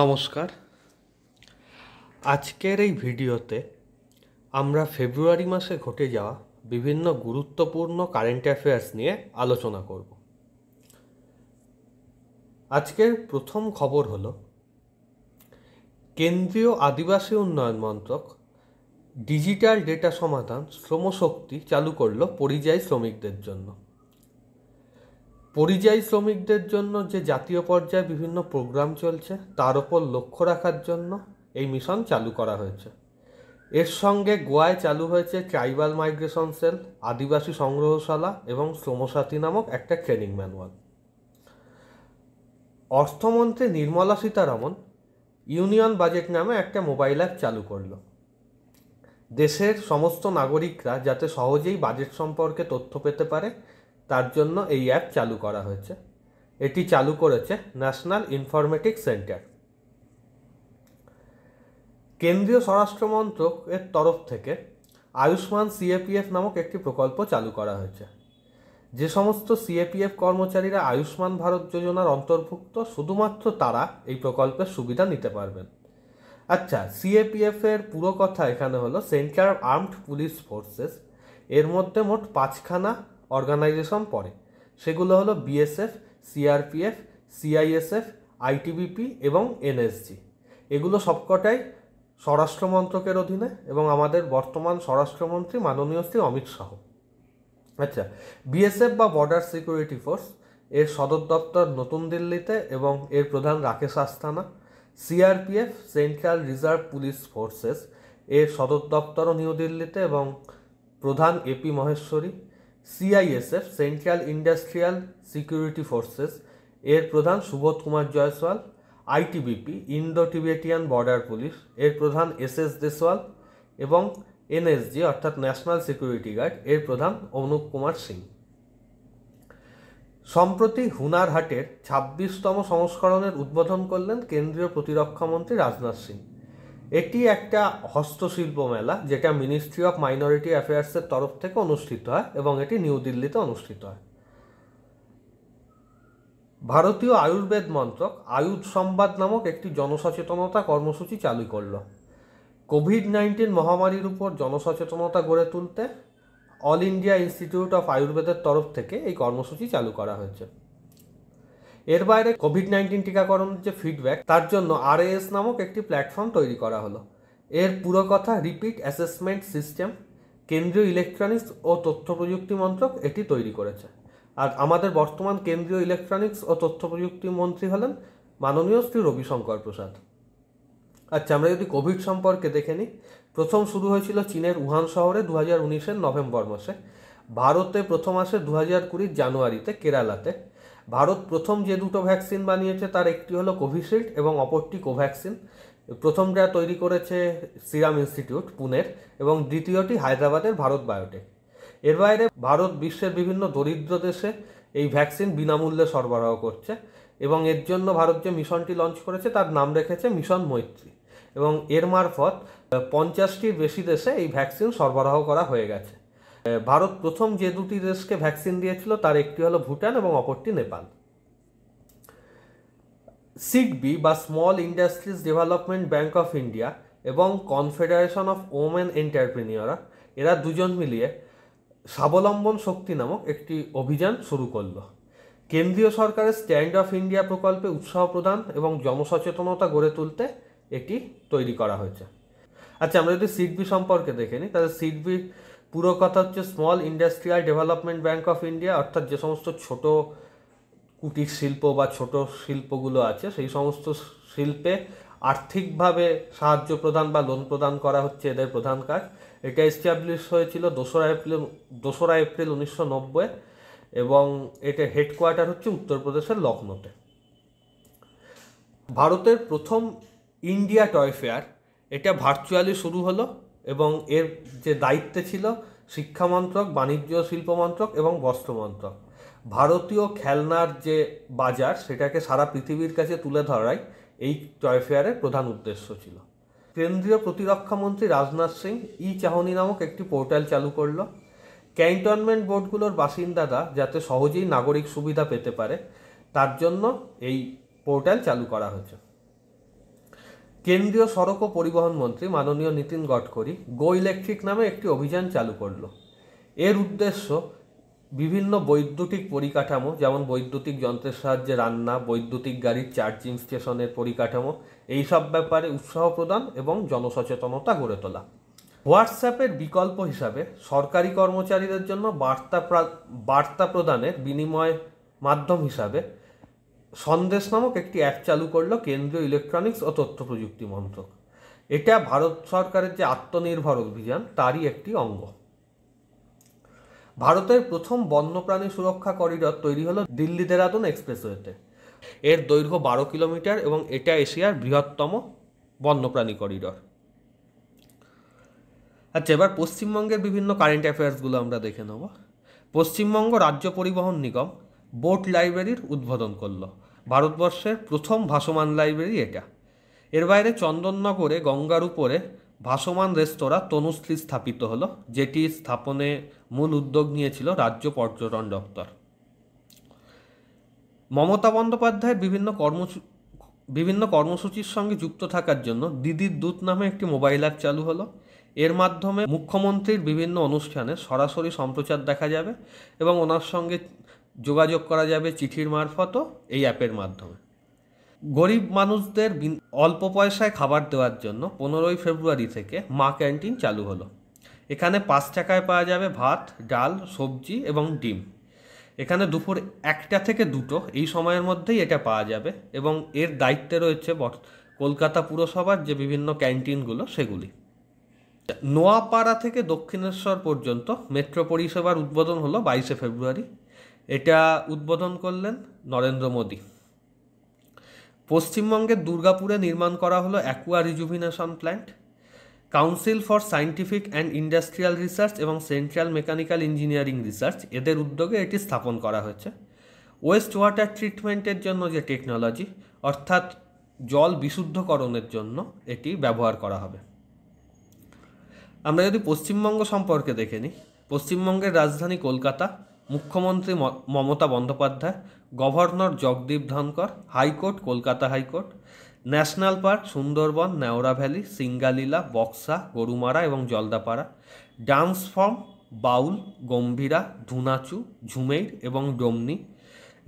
নমস্কার আজকের এই ভিডিওতে আমরা ফেব্রুয়ারি মাসে ঘটে যাওয়া বিভিন্ন গুরুত্বপূর্ণ কারেন্ট অ্যাফেয়ার্স নিয়ে আলোচনা করব আজকের প্রথম খবর হল কেন্দ্রীয় আদিবাসী উন্নয়ন মন্ত্রক ডিজিটাল ডেটা সমাধান শ্রমশক্তি চালু করল পরিযায়ী শ্রমিকদের জন্য পরিযায়ী শ্রমিকদের জন্য যে জাতীয় পর্যায়ে বিভিন্ন প্রোগ্রাম চলছে তার ওপর লক্ষ্য রাখার জন্য এই মিশন চালু করা হয়েছে এর সঙ্গে গোয়ায় চালু হয়েছে ট্রাইবাল মাইগ্রেশন সেল আদিবাসী সংগ্রহশালা এবং শ্রমসাথী নামক একটা ট্রেনিং ম্যানুয়াল অর্থমন্ত্রী নির্মলা সীতারমন ইউনিয়ন বাজেট নামে একটা মোবাইল অ্যাপ চালু করল দেশের সমস্ত নাগরিকরা যাতে সহজেই বাজেট সম্পর্কে তথ্য পেতে পারে তার জন্য এই অ্যাপ চালু করা হয়েছে এটি চালু করেছে ন্যাশনাল ইনফরমেটিক সেন্টার কেন্দ্রীয় স্বরাষ্ট্রমন্ত্রকের তরফ থেকে আয়ুষ্মান সিএপিএফ নামক একটি প্রকল্প চালু করা হয়েছে যে সমস্ত সিএপিএফ কর্মচারীরা আয়ুষ্মান ভারত যোজনার অন্তর্ভুক্ত শুধুমাত্র তারা এই প্রকল্পের সুবিধা নিতে পারবেন আচ্ছা সিএপিএফ এর পুরো কথা এখানে হলো সেন্ট্রাল আর্মড পুলিশ ফোর্সেস এর মধ্যে মোট পাঁচখানা অর্গানাইজেশন পড়ে সেগুলো হলো বিএসএফ সিআরপিএফ সিআইএসএফ আইটিবিপি এবং এনএসজি এগুলো সবকটাই স্বরাষ্ট্র মন্ত্রকের অধীনে এবং আমাদের বর্তমান স্বরাষ্ট্রমন্ত্রী মাননীয় শ্রী অমিত শাহ আচ্ছা বিএসএফ বা বর্ডার সিকিউরিটি ফোর্স এর সদর দপ্তর নতুন দিল্লিতে এবং এর প্রধান Rakesh Asthana CRPF central reserve police forces এর সদর দপ্তরও নিউ দিল্লিতে এবং প্রধান AP Maheshwari CISF central industrial security forces এর প্রধান Subodh Kumar Jaiswal ITBP Indo Tibetan border police এর প্রধান এস এস দেশওয়াল এবং এনএসজি অর্থাৎ ন্যাশনাল সিকিউরিটি গার্ড এর প্রধান অনুপ কুমার সিং সম্প্রতি হুনারহাটের ছাব্বিশতম সংস্করণের উদ্বোধন করলেন কেন্দ্রীয় প্রতিরক্ষামন্ত্রী রাজনাথ সিং এটি একটা হস্তশিল্প মেলা যেটা মিনিস্ট্রি অফ মাইনরিটি অ্যাফেয়ার্সের তরফ থেকে অনুষ্ঠিত হয় এবং এটি নিউ দিল্লিতে অনুষ্ঠিত হয় ভারতীয় আয়ুর্বেদ মন্ত্রক আয়ুধ সংবাদ নামক একটি জনসচেতনতা কর্মসূচি চালু করল কোভিড নাইন্টিন মহামারীর উপর জনসচেতনতা গড়ে তুলতে অল ইন্ডিয়া ইনস্টিটিউট অফ আয়ুর্বেদের তরফ থেকে এই কর্মসূচি চালু করা হয়েছে এর বাইরে কোভিড নাইন্টিন টিকাকরণের যে ফিডব্যাক তার জন্য আর নামক একটি প্ল্যাটফর্ম তৈরি করা হলো এর পুরো কথা রিপিট অ্যাসেসমেন্ট সিস্টেম কেন্দ্রীয় ইলেকট্রনিক্স ও তথ্য প্রযুক্তি মন্ত্রক এটি তৈরি করেছে আর আমাদের বর্তমান কেন্দ্রীয় ইলেকট্রনিক্স ও তথ্য প্রযুক্তি মন্ত্রী হলেন মাননীয় শ্রী রবিশঙ্কর প্রসাদ আচ্ছা আমরা যদি কোভিড সম্পর্কে দেখে নিই প্রথম শুরু হয়েছিল চীনের উহান শহরে দু হাজার উনিশের নভেম্বর মাসে ভারতে প্রথম আসে দু হাজার কুড়ির জানুয়ারিতে কেরালাতে ভারত প্রথম যে দুটো ভ্যাকসিন বানিয়েছে তার একটি হলো কোভিশিল্ড এবং অপরটি কোভ্যাক্সিন প্রথমটা তৈরি করেছে সিরাম ইনস্টিটিউট পুনের এবং দ্বিতীয়টি হায়দ্রাবাদের ভারত বায়োটেক এর বাইরে ভারত বিশ্বের বিভিন্ন দরিদ্র দেশে এই ভ্যাকসিন বিনামূল্যে সরবরাহ করছে এবং এর জন্য ভারত যে মিশনটি লঞ্চ করেছে তার নাম রেখেছে মিশন মৈত্রী এবং এর মারফত পঞ্চাশটির বেশি দেশে এই ভ্যাকসিন সরবরাহ করা হয়ে গেছে ভারত প্রথম যে দুটি দেশকে ভ্যাকসিন দিয়েছিল তার একটি হলো ভুটান এবং অপরটি নেপাল সিগবি বা small industries development bank of India এবং কনফেডারেশন অফ ওমেন এন্টারপ্রেনিয়রা এরা দুজন মিলিয়ে স্বাবলম্বন শক্তি নামক একটি অভিযান শুরু করল কেন্দ্রীয় সরকারের স্ট্যান্ড অফ ইন্ডিয়া প্রকল্পে উৎসাহ প্রদান এবং জনসচেতনতা গড়ে তুলতে এটি তৈরি করা হয়েছে আচ্ছা আমরা যদি সিডবি সম্পর্কে দেখে নিই তাহলে সিডবির পুরো কথা হচ্ছে small industrial development bank of India অর্থাৎ যে সমস্ত ছোট কুটির শিল্প বা ছোট শিল্পগুলো আছে সেই সমস্ত শিল্পে আর্থিকভাবে সাহায্য প্রদান বা লোন প্রদান করা হচ্ছে এদের প্রধান কাজ এটা এস্টাবলিশ হয়েছিল দোসরা এপ্রিল দোসরা এপ্রিল উনিশশো নব্বই এবং এটা হেডকোয়ার্টার হচ্ছে উত্তরপ্রদেশের লখনৌতে ভারতের প্রথম ইন্ডিয়া টয় ফেয়ার এটা ভার্চুয়ালি শুরু হলো এবং এর যে দায়িত্বে ছিল শিক্ষা মন্ত্রক বাণিজ্য শিল্প মন্ত্রক এবং বস্ত্র মন্ত্রক ভারতীয় খেলনার যে বাজার সেটাকে সারা পৃথিবীর কাছে তুলে ধরাই এই টয় ফেয়ারের প্রধান উদ্দেশ্য ছিল কেন্দ্রীয় প্রতিরক্ষামন্ত্রী রাজনাথ সিং ই চাহনি নামক একটি পোর্টাল চালু করলো ক্যান্টনমেন্ট বোর্ডগুলোর বাসিন্দারা যাতে সহজেই নাগরিক সুবিধা পেতে পারে তার জন্য এই পোর্টাল চালু করা হয়েছে কেন্দ্রীয় সড়ক ও পরিবহন মন্ত্রী মাননীয় নীতিন গডকরি গো ইলেকট্রিক নামে একটি অভিযান চালু করল এর উদ্দেশ্য বিভিন্ন বৈদ্যুতিক পরিকাঠামো যেমন বৈদ্যুতিক যন্ত্রের সাহায্যে রান্না বৈদ্যুতিক গাড়ির চার্জিং স্টেশনের পরিকাঠামো এইসব ব্যাপারে উৎসাহ প্রদান এবং জনসচেতনতা গড়ে তোলা হোয়াটসঅ্যাপের বিকল্প হিসাবে সরকারি কর্মচারীদের জন্য বার্তা বার্তা প্রদানের বিনিময় মাধ্যম হিসাবে সন্দেশ নামক একটি অ্যাপ চালু করলো কেন্দ্রীয় ইলেকট্রনিক্স ও তথ্য প্রযুক্তি মন্ত্রক এটা ভারত সরকারের যে আত্মনির্ভর অভিযান তারই একটি অঙ্গ ভারতের প্রথম বন্যপ্রাণী সুরক্ষা করিডর তৈরি হলো দিল্লি দেরাদুন এক্সপ্রেসওয়েতে এর দৈর্ঘ্য বারো কিলোমিটার এবং এটা এশিয়ার বৃহত্তম বন্যপ্রাণী করিডর আচ্ছা এবার পশ্চিমবঙ্গের বিভিন্ন কারেন্ট অ্যাফেয়ার্সগুলো আমরা দেখে নেব পশ্চিমবঙ্গ রাজ্য পরিবহন নিগম বোট লাইব্রেরির উদ্বোধন করল ভারতবর্ষের প্রথম ভাসমান লাইব্রেরি এটা এর বাইরে চন্দননগরে গঙ্গার উপরে ভাসমান রেস্তোরাঁ তনুশ্রী স্থাপিত হলো যেটি স্থাপনে মূল উদ্যোগ নিয়েছিল রাজ্য পর্যটন দপ্তর মমতা বন্দ্যোপাধ্যায়ের বিভিন্ন কর্ম বিভিন্ন কর্মসূচির সঙ্গে যুক্ত থাকার জন্য দিদির দূত নামে একটি মোবাইল অ্যাপ চালু হলো এর মাধ্যমে মুখ্যমন্ত্রীর বিভিন্ন অনুষ্ঠানে সরাসরি সম্প্রচার দেখা যাবে এবং ওনার সঙ্গে যোগাযোগ করা যাবে চিঠির মারফতও এই অ্যাপের মাধ্যমে গরিব মানুষদের অল্প পয়সায় খাবার দেওয়ার জন্য পনেরোই ফেব্রুয়ারি থেকে মা ক্যান্টিন চালু হলো এখানে পাঁচ টাকায় পাওয়া যাবে ভাত ডাল সবজি এবং ডিম এখানে দুপুর একটা থেকে দুটো এই সময়ের মধ্যেই এটা পাওয়া যাবে এবং এর দায়িত্বে রয়েছে কলকাতা পুরসভার যে বিভিন্ন ক্যান্টিনগুলো সেগুলি নোয়াপাড়া থেকে দক্ষিণেশ্বর পর্যন্ত মেট্রো পরিষেবার উদ্বোধন হলো বাইশে ফেব্রুয়ারি এটা উদ্বোধন করলেন নরেন্দ্র মোদী পশ্চিমবঙ্গের দুর্গাপুরে নির্মাণ করা হলো aqua rejuvenation plant council for scientific and industrial research এবং সেন্ট্রাল মেকানিক্যাল ইঞ্জিনিয়ারিং রিসার্চ এদের উদ্যোগে এটি স্থাপন করা হয়েছে ওয়েস্ট ওয়াটার ট্রিটমেন্টের জন্য যে টেকনোলজি অর্থাৎ জল বিশুদ্ধকরণের জন্য এটি ব্যবহার করা হবে আমরা যদি পশ্চিমবঙ্গ সম্পর্কে দেখে নিই পশ্চিমবঙ্গের রাজধানী কলকাতা মুখ্যমন্ত্রী Mamata Bandyopadhyay governor Jagdeep Dhankhar high court Kolkata high court national park Sundarban Neora valley Singalila Buxa Gorumara এবং জলদাপাড়া ডান্স ফর্ম বাউল গম্ভীরা ধুনাচু ঝুমেইর এবং ডোমনি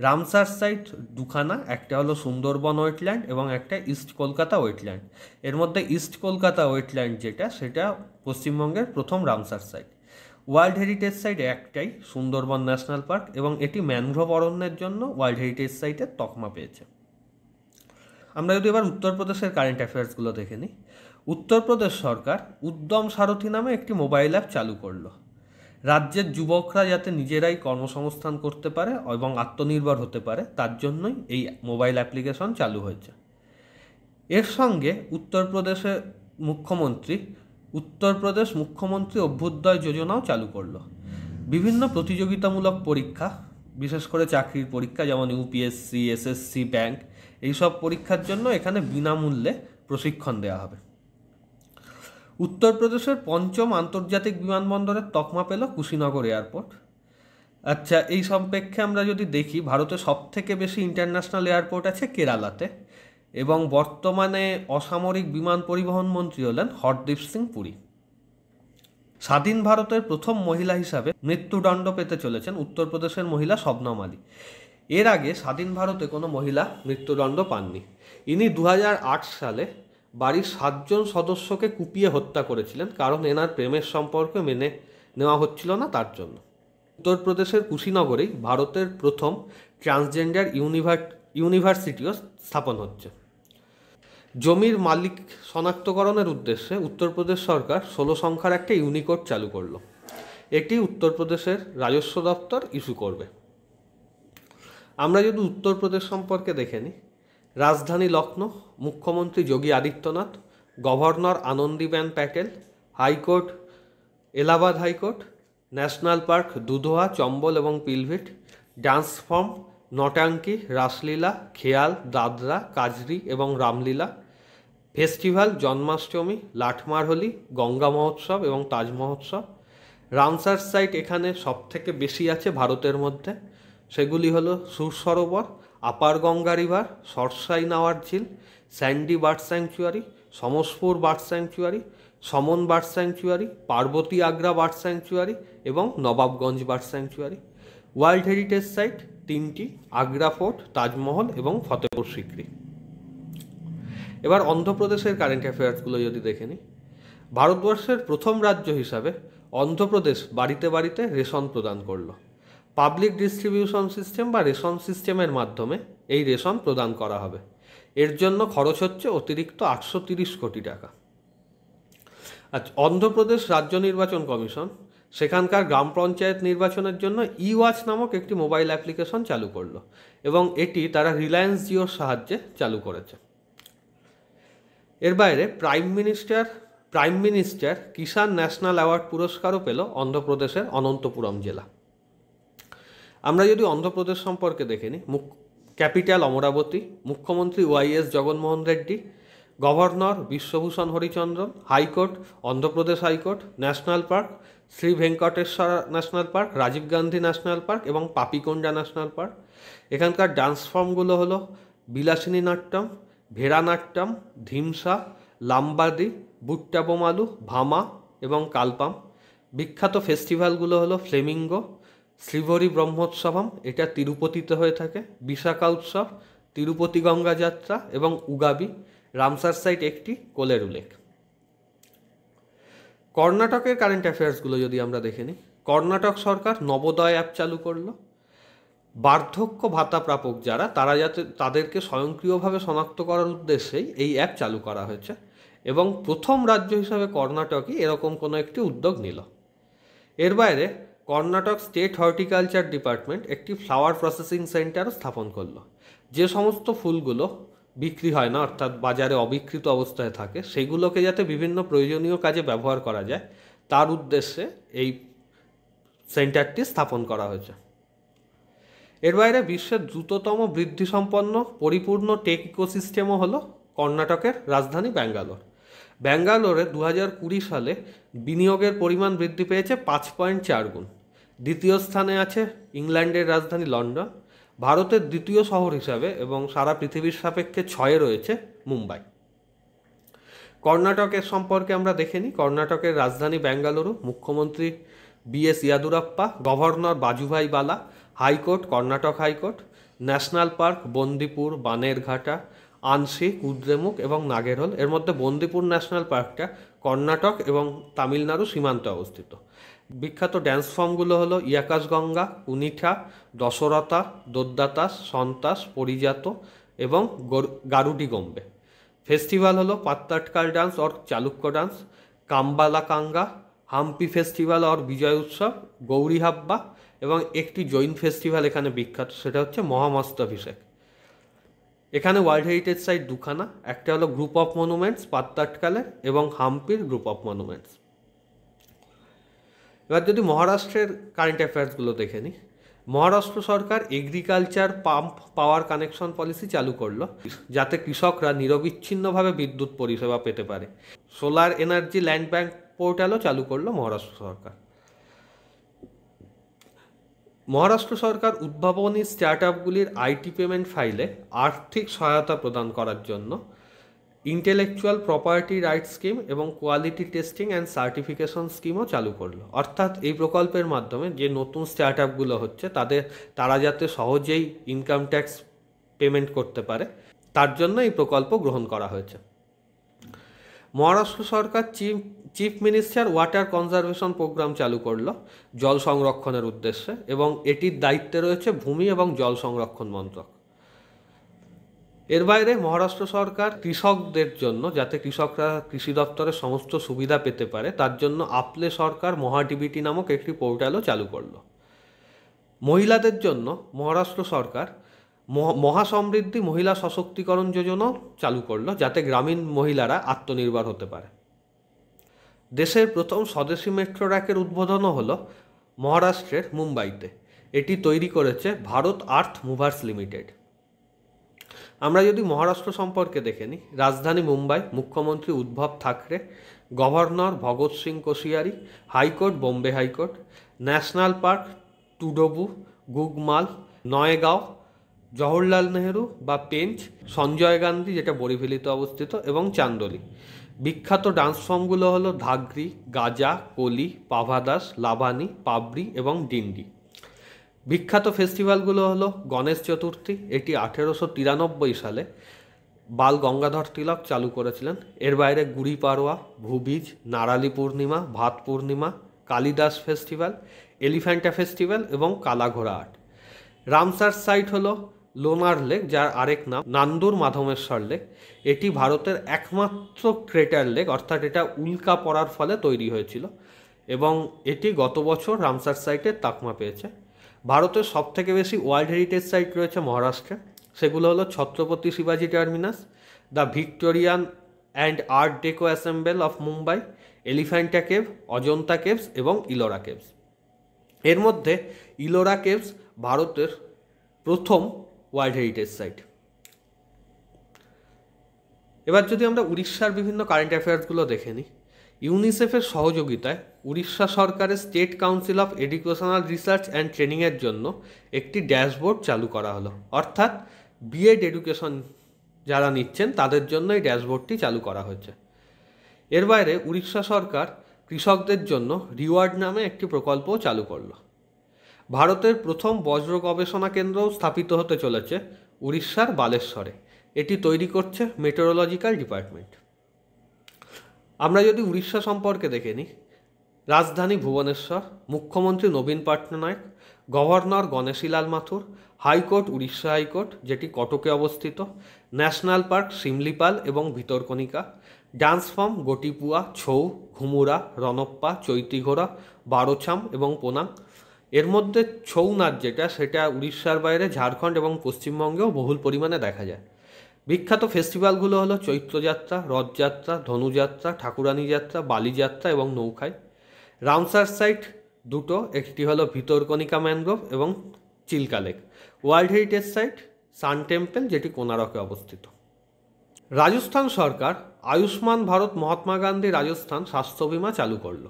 রামসার সাইট দুখানা একটা হলো সুন্দরবন ওয়েটল্যান্ড এবং একটা ইস্ট কলকাতা ওয়েটল্যান্ড এর মধ্যে ইস্ট কলকাতা ওয়েটল্যান্ড যেটা সেটা পশ্চিমবঙ্গের প্রথম Ramsar site world heritage site একটাই সুন্দরবন ন্যাশনাল পার্ক এবং এটি ম্যানগ্রোভ অরণ্যের জন্য ওয়ার্ল্ড হেরিটেজ সাইটের তকমা পেয়েছে আমরা যদি এবার উত্তরপ্রদেশের কারেন্ট অ্যাফেয়ার্সগুলো দেখে নিই উত্তরপ্রদেশ সরকার উদ্যম সারথি নামে একটি মোবাইল অ্যাপ চালু করলো রাজ্যের যুবকরা যাতে নিজেরাই কর্মসংস্থান করতে পারে এবং আত্মনির্ভর হতে পারে তার জন্যই এই মোবাইল অ্যাপ্লিকেশন চালু হয়েছে এর সঙ্গে উত্তরপ্রদেশের মুখ্যমন্ত্রী উত্তরপ্রদেশ মুখ্যমন্ত্রী অভ্যুদয় যোজনাও চালু করল বিভিন্ন প্রতিযোগিতামূলক পরীক্ষা বিশেষ করে চাকরির পরীক্ষা যেমন ইউপিএসসি এসএসসি ব্যাংক এইসব পরীক্ষার জন্য এখানে বিনামূল্যে প্রশিক্ষণ দেওয়া হবে উত্তরপ্রদেশের পঞ্চম আন্তর্জাতিক বিমানবন্দরের তকমা পেল কুশিনগর এয়ারপোর্ট আচ্ছা এই সম্পেক্ষে আমরা যদি দেখি ভারতে সবথেকে বেশি ইন্টারন্যাশনাল এয়ারপোর্ট আছে কেরালাতে এবং বর্তমানে অসামরিক বিমান পরিবহন মন্ত্রী হলেন হরদীপ সিং পুরী স্বাধীন ভারতের প্রথম মহিলা হিসাবে মৃত্যুদণ্ড পেতে চলেছেন উত্তরপ্রদেশের মহিলা শবনম আলী এর আগে স্বাধীন ভারতে কোনো মহিলা মৃত্যুদণ্ড পাননি ইনি দু সালে বাড়ির সাতজন সদস্যকে কুপিয়ে হত্যা করেছিলেন কারণ এনার প্রেমের সম্পর্ক মেনে নেওয়া হচ্ছিল না তার জন্য উত্তরপ্রদেশের কুশিনগরেই ভারতের প্রথম ট্রান্সজেন্ডার ইউনিভার্সিটিও স্থাপন হচ্ছে জমির মালিক শনাক্তকরণের উদ্দেশ্যে উত্তরপ্রদেশ সরকার ষোলো সংখ্যার একটা ইউনিকোড চালু করলো এটি উত্তরপ্রদেশের রাজস্ব দপ্তর ইস্যু করবে আমরা যদি উত্তরপ্রদেশ সম্পর্কে দেখে নিই রাজধানী লক্ষ্ণৌ মুখ্যমন্ত্রী Yogi Adityanath governor Anandiben Patel high court Allahabad high court national park Dudhwa Chambal এবং পিলভিট ডান্স ফর্ম নটাঙ্কি রাসলীলা খেয়াল দাদরা কাজরি এবং রামলীলা ফেস্টিভ্যাল জন্মাষ্টমী লাঠমার হোলি গঙ্গা মহোৎসব এবং তাজ মহোৎসব রামসার সাইট এখানে সব থেকে বেশি আছে ভারতের মধ্যে সেগুলি হলো সুর সরোবর আপার Ganga river Sarsai Nawar Jheel Sandi bird sanctuary Samaspur bird sanctuary Saman bird sanctuary Parvati Agra bird sanctuary এবং Nawabganj bird sanctuary world heritage site তিনটি আগ্রা ফোর্ট তাজমহল এবং ফতেপুর সিক্রি এবার অন্ধ্রপ্রদেশের কারেন্ট অ্যাফেয়ার্সগুলো যদি দেখে নিই ভারতবর্ষের প্রথম রাজ্য হিসাবে অন্ধ্রপ্রদেশ বাড়িতে বাড়িতে রেশন প্রদান করলো পাবলিক ডিস্ট্রিবিউশন সিস্টেম বা রেশন সিস্টেমের মাধ্যমে এই রেশন প্রদান করা হবে এর জন্য খরচ হচ্ছে অতিরিক্ত আটশো তিরিশ কোটি টাকা আচ্ছা অন্ধ্রপ্রদেশ রাজ্য নির্বাচন কমিশন সেখানকার গ্রাম পঞ্চায়েত নির্বাচনের জন্য ই ওয়াচ নামক একটি মোবাইল অ্যাপ্লিকেশন চালু করলো এবং এটি তারা রিলায়েন্স জিওর সাহায্যে চালু করেছে এর বাইরে prime minister prime minister Kisan national award পুরস্কারও পেল অন্ধ্রপ্রদেশের অনন্তপুরম জেলা আমরা যদি অন্ধ্রপ্রদেশ সম্পর্কে দেখে নিই মুখ ক্যাপিটাল অমরাবতী মুখ্যমন্ত্রী YS Jaganmohan Reddy governor Biswabhusan Harichandan high court Andhra Pradesh high court national park Shri Venkateswara national park Rajiv Gandhi national park এবং পাপিকোন্ডা ন্যাশনাল পার্ক এখানকার ডান্স ফর্মগুলো হলো বিলাসিনী নাট্যম ভেড়ানাট্টাম ধিমসা লাম্বাদি বুট্টাবোমালু ভামা এবং কালপাম বিখ্যাত ফেস্টিভ্যালগুলো হলো ফ্লেমিঙ্গো শ্রীভরি ব্রহ্মোৎসবম এটা তিরুপতিতে হয়ে থাকে বিশাখা উৎসব তিরুপতি গঙ্গা যাত্রা এবং উগাবি রামসার সাইট একটি কোলের উল্লেখ কর্ণাটকের কারেন্ট অ্যাফেয়ার্সগুলো যদি আমরা দেখে নিই কর্ণাটক সরকার নবোদয় অ্যাপ চালু করলো বার্ধক্য ভাতা প্রাপক যারা তারা যাতে তাদেরকে স্বয়ংক্রিয়ভাবে শনাক্ত করার উদ্দেশ্যেই এই অ্যাপ চালু করা হয়েছে এবং প্রথম রাজ্য হিসাবে কর্ণাটকই এরকম কোনো একটি উদ্যোগ নিল এর বাইরে কর্ণাটক স্টেট হর্টিকালচার ডিপার্টমেন্ট একটি ফ্লাওয়ার প্রসেসিং সেন্টারও স্থাপন করল যে সমস্ত ফুলগুলো বিক্রি হয় না অর্থাৎ বাজারে অবিকৃত অবস্থায় থাকে সেগুলোকে যাতে বিভিন্ন প্রয়োজনীয় কাজে ব্যবহার করা যায় তার উদ্দেশ্যে এই সেন্টারটি স্থাপন করা হয়েছে এর বাইরে বিশ্বের দ্রুততম বৃদ্ধিসম্পন্ন পরিপূর্ণ টেক ইকোসিস্টেমও হলো কর্ণাটকের রাজধানী ব্যাঙ্গালোর ব্যাঙ্গালোরে দু সালে বিনিয়োগের পরিমাণ বৃদ্ধি পেয়েছে পাঁচ পয়েন্ট চার গুণ দ্বিতীয় স্থানে আছে ইংল্যান্ডের রাজধানী লন্ডন ভারতের দ্বিতীয় শহর হিসাবে এবং সারা পৃথিবীর সাপেক্ষে ছয়ে রয়েছে মুম্বাই কর্ণাটকের সম্পর্কে আমরা দেখে নিই কর্ণাটকের রাজধানী ব্যাঙ্গালুরু মুখ্যমন্ত্রী B S Yediyurappa governor Vajubhai Vala high court Karnataka high court national park Bandipur Bannerghatta Anshi Kudremukh এবং নাগেরহল এর মধ্যে বন্দিপুর ন্যাশনাল পার্কটা কর্ণাটক এবং তামিলনাড়ু সীমান্তে অবস্থিত বিখ্যাত ড্যান্স ফর্মগুলো হলো ইয়াকাশ গঙ্গা উনিঠা দশরথা দোদ্দাতাস সন্তাস পরিজাত এবং গারুডি গম্বে ফেস্টিভ্যাল হলো Pattadakal dance or Chalukya dance কাঙ্গা হাম্পি ফেস্টিভ্যাল অর বিজয় উৎসব গৌরী হাব্বা এবং একটি জৈন ফেস্টিভ্যাল এখানে বিখ্যাত সেটা হচ্ছে মহামস্তাভিষেক এখানে ওয়ার্ল্ড হেরিটেজ সাইট দুখানা একটা হলো গ্রুপ অফ মনুমেন্টস পাত্তাটকালে এবং হাম্পির গ্রুপ অফ মনুমেন্টস এবার যদি মহারাষ্ট্রের কারেন্ট অ্যাফেয়ার্সগুলো দেখে নিই মহারাষ্ট্র সরকার agriculture pump power connection policy চালু করলো যাতে কৃষকরা নিরবিচ্ছিন্নভাবে বিদ্যুৎ পরিষেবা পেতে পারে সোলার এনার্জি ল্যান্ড ব্যাংক পোর্টালও চালু করলো মহারাষ্ট্র সরকার মহারাষ্ট্র সরকার উদ্ভাবনী স্টার্ট আপগুলির আইটি পেমেন্ট ফাইলে আর্থিক সহায়তা প্রদান করার জন্য ইন্টেলেকচুয়াল প্রপার্টি রাইট স্কিম এবং কোয়ালিটি টেস্টিং অ্যান্ড সার্টিফিকেশন স্কিমও চালু করলো অর্থাৎ এই প্রকল্পের মাধ্যমে যে নতুন স্টার্ট আপগুলো হচ্ছে তাদের তারা যাতে সহজেই ইনকাম ট্যাক্স পেমেন্ট করতে পারে তার জন্য এই প্রকল্প গ্রহণ করা হয়েছে মহারাষ্ট্র সরকার chief chief minister water conservation programme চালু করল জল সংরক্ষণের উদ্দেশ্যে এবং এটির দায়িত্বে রয়েছে ভূমি এবং জল সংরক্ষণ মন্ত্রক এর বাইরে মহারাষ্ট্র সরকার কৃষকদের জন্য যাতে কৃষকরা কৃষি দপ্তরের সমস্ত সুবিধা পেতে পারে তার জন্য আপলে সরকার মহাডিবিটি নামক একটি পোর্টালও চালু করল মহিলাদের জন্য মহারাষ্ট্র সরকার মহাসমৃদ্ধি মহিলা সশক্তিকরণ যোজনাও চালু করলো যাতে গ্রামীণ মহিলারা আত্মনির্ভর হতে পারে দেশের প্রথম স্বদেশি মেট্রো র্যাকের উদ্বোধনও হল মহারাষ্ট্রের মুম্বাইতে এটি তৈরি করেছে ভারত আর্থ মুভার্স লিমিটেড আমরা যদি মহারাষ্ট্র সম্পর্কে দেখে নিই রাজধানী মুম্বাই মুখ্যমন্ত্রী Uddhav Thackeray governor Bhagat Singh Koshyari high court Bombay high court national park Tadoba Gugamal Navegaon Jawaharlal Nehru বা পেঞ্চ সঞ্জয় গান্ধী যেটা বরিভিলিতে অবস্থিত এবং চান্দলি বিখ্যাত ডান্স ফর্মগুলো হলো ধাগরি গাজা কলি পাভাদাস লাভানি পাবরি এবং ডিন্ডি বিখ্যাত ফেস্টিভ্যালগুলো হলো গণেশ চতুর্থী এটি আঠেরোশো তিরানব্বই সালে বাল গঙ্গাধর তিলক চালু করেছিলেন এর বাইরে গুড়ি পারোয়া ভুবিজ নারালি পূর্ণিমা ভাত পূর্ণিমা কালিদাস ফেস্টিভ্যাল এলিফ্যান্টা ফেস্টিভ্যাল এবং কালাঘোড়া আর্ট রামসার সাইট হলো লোনার লেক যার আরেক নাম নান্দুর মাধবেশ্বর লেক এটি ভারতের একমাত্র ক্রেটার লেক অর্থাৎ এটা উল্কা পড়ার ফলে তৈরি হয়েছিল এবং এটি গত বছর রামসার সাইটের তাকমা পেয়েছে ভারতের সবথেকে বেশি ওয়ার্ল্ড হেরিটেজ সাইট রয়েছে মহারাষ্ট্রে সেগুলো হলো ছত্রপতি শিবাজি terminus the Victorian and art deco assemble of Mumbai Elephanta cave Ajanta caves এবং ইলোরা কেভস এর মধ্যে ইলোরা কেভস ভারতের প্রথম ওয়ার্ল্ড হেরিটেজ সাইট এবার যদি আমরা উড়িষ্যার বিভিন্ন কারেন্ট অ্যাফেয়ার্সগুলো দেখে নিই ইউনিসেফের সহযোগিতায় উড়িষ্যা সরকারের state council of educational research and ট্রেনিংয়ের জন্য একটি ড্যাশবোর্ড চালু করা হলো অর্থাৎ বিএড এডুকেশন যারা নিচ্ছেন তাদের জন্য এই ড্যাশবোর্ডটি চালু করা হয়েছে এর বাইরে উড়িষ্যা সরকার কৃষকদের জন্য রিওয়ার্ড নামে একটি প্রকল্পও চালু করলো ভারতের প্রথম বজ্র গবেষণা কেন্দ্রও স্থাপিত হতে চলেছে উড়িষ্যার বালেশ্বরে এটি তৈরি করছে মেটেরোলজিক্যাল ডিপার্টমেন্ট আমরা যদি উড়িষ্যা সম্পর্কে দেখে নিই রাজধানী ভুবনেশ্বর মুখ্যমন্ত্রী নবীন Patnaik governor Ganeshilal Mathur high court Orissa high court যেটি কটকে অবস্থিত ন্যাশনাল পার্ক শিমলিপাল এবং ভিতরকণিকা ডান্স ফর্ম গোটিপুয়া ছৌ ঘুমুরা রনপ্পা চৈতিঘোড়া বারোছাম এবং পোনাং এর মধ্যে ছৌ নাচ যেটা সেটা উড়িষ্যার বাইরে ঝাড়খণ্ড এবং পশ্চিমবঙ্গেও বহুল পরিমাণে দেখা যায় বিখ্যাত ফেস্টিভ্যালগুলো হলো চৈত্রযাত্রা রথযাত্রা ধনুযাত্রা ঠাকুরানী যাত্রা বালিযাত্রা এবং নৌকায় রামসার সাইট দুটো একটি হলো ভিতরকণিকা ম্যানগ্রোভ এবং Chilka lake world heritage site sun temple যেটি কোনারকে অবস্থিত রাজস্থান সরকার আয়ুষ্মান ভারত মহাত্মা গান্ধী রাজস্থান স্বাস্থ্য বিমা চালু করলো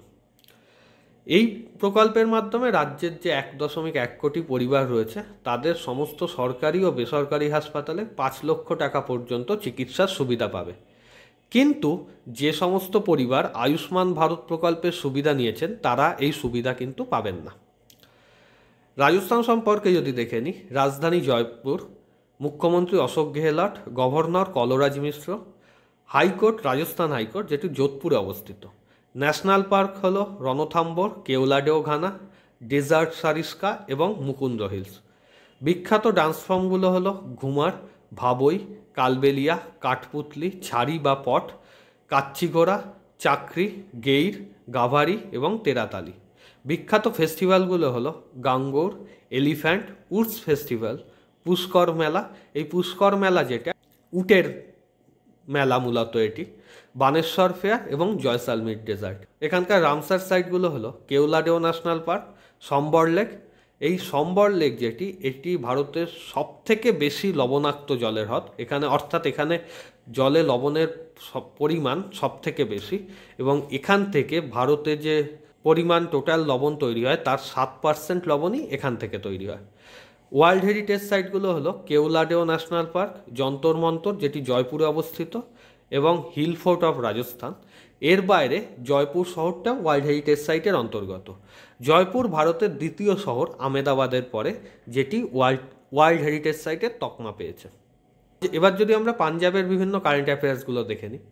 এই প্রকল্পের মাধ্যমে রাজ্যের যে এক দশমিক এক কোটি পরিবার রয়েছে তাদের সমস্ত সরকারি ও বেসরকারি হাসপাতালে পাঁচ লক্ষ টাকা পর্যন্ত চিকিৎসার সুবিধা পাবে কিন্তু যে সমস্ত পরিবার আয়ুষ্মান ভারত প্রকল্পের সুবিধা নিয়েছেন তারা এই সুবিধা কিন্তু পাবেন না রাজস্থান সম্পর্কে যদি দেখে নিই রাজধানী জয়পুর মুখ্যমন্ত্রী Ashok Gehlot governor Kalraj Mishra high court Rajasthan high court যেটি যোধপুরে অবস্থিত ন্যাশনাল পার্ক হল রণথাম্বর কেওলাডেও ঘানা ডেজার্ট সারিস্কা এবং মুকুন্দ হিলস বিখ্যাত ডান্স ফর্মগুলো হলো ঘুমার ভাবই কালবেলিয়া কাঠপুতলি ছাড়ি বা পট কাচ্চিগোড়া চাকরি গেইর গাভারি এবং তেরাতালি বিখ্যাত ফেস্টিভ্যালগুলো হল Gangaur elephant woods festival Pushkar Mela এই পুষ্কর মেলা যেটা উটের মেলা মূলত এটি বানেশ্বর ফেয়ার এবং জয়সালমির ডেজার্ট এখানকার রামসার সাইটগুলো হলো Keoladeo national park Sambhar lake এই সম্বর লেক যেটি এটি ভারতের সবথেকে বেশি লবণাক্ত জলের হ্রদ এখানে অর্থাৎ এখানে জলে লবণের পরিমাণ সব থেকে বেশি এবং এখান থেকে ভারতে যে পরিমাণ টোটাল লবণ তৈরি হয় তার সাত পারসেন্ট লবণই এখান থেকে তৈরি হয় ওয়ার্ল্ড হেরিটেজ সাইটগুলো হলো কেওলাডেও ন্যাশনাল পার্ক যন্তর মন্তর যেটি জয়পুরে অবস্থিত এবং হিল ফোর্ট অফ রাজস্থান এর বাইরে জয়পুর শহরটা ওয়ার্ল্ড হেরিটেজ সাইটের অন্তর্গত জয়পুর ভারতের দ্বিতীয় শহর আমেদাবাদের পরে যেটি ওয়ার্ল্ড ওয়ার্ল্ড হেরিটেজ সাইটের তকমা পেয়েছে এবার যদি আমরা পাঞ্জাবের বিভিন্ন কারেন্ট অ্যাফেয়ার্সগুলো দেখে নিই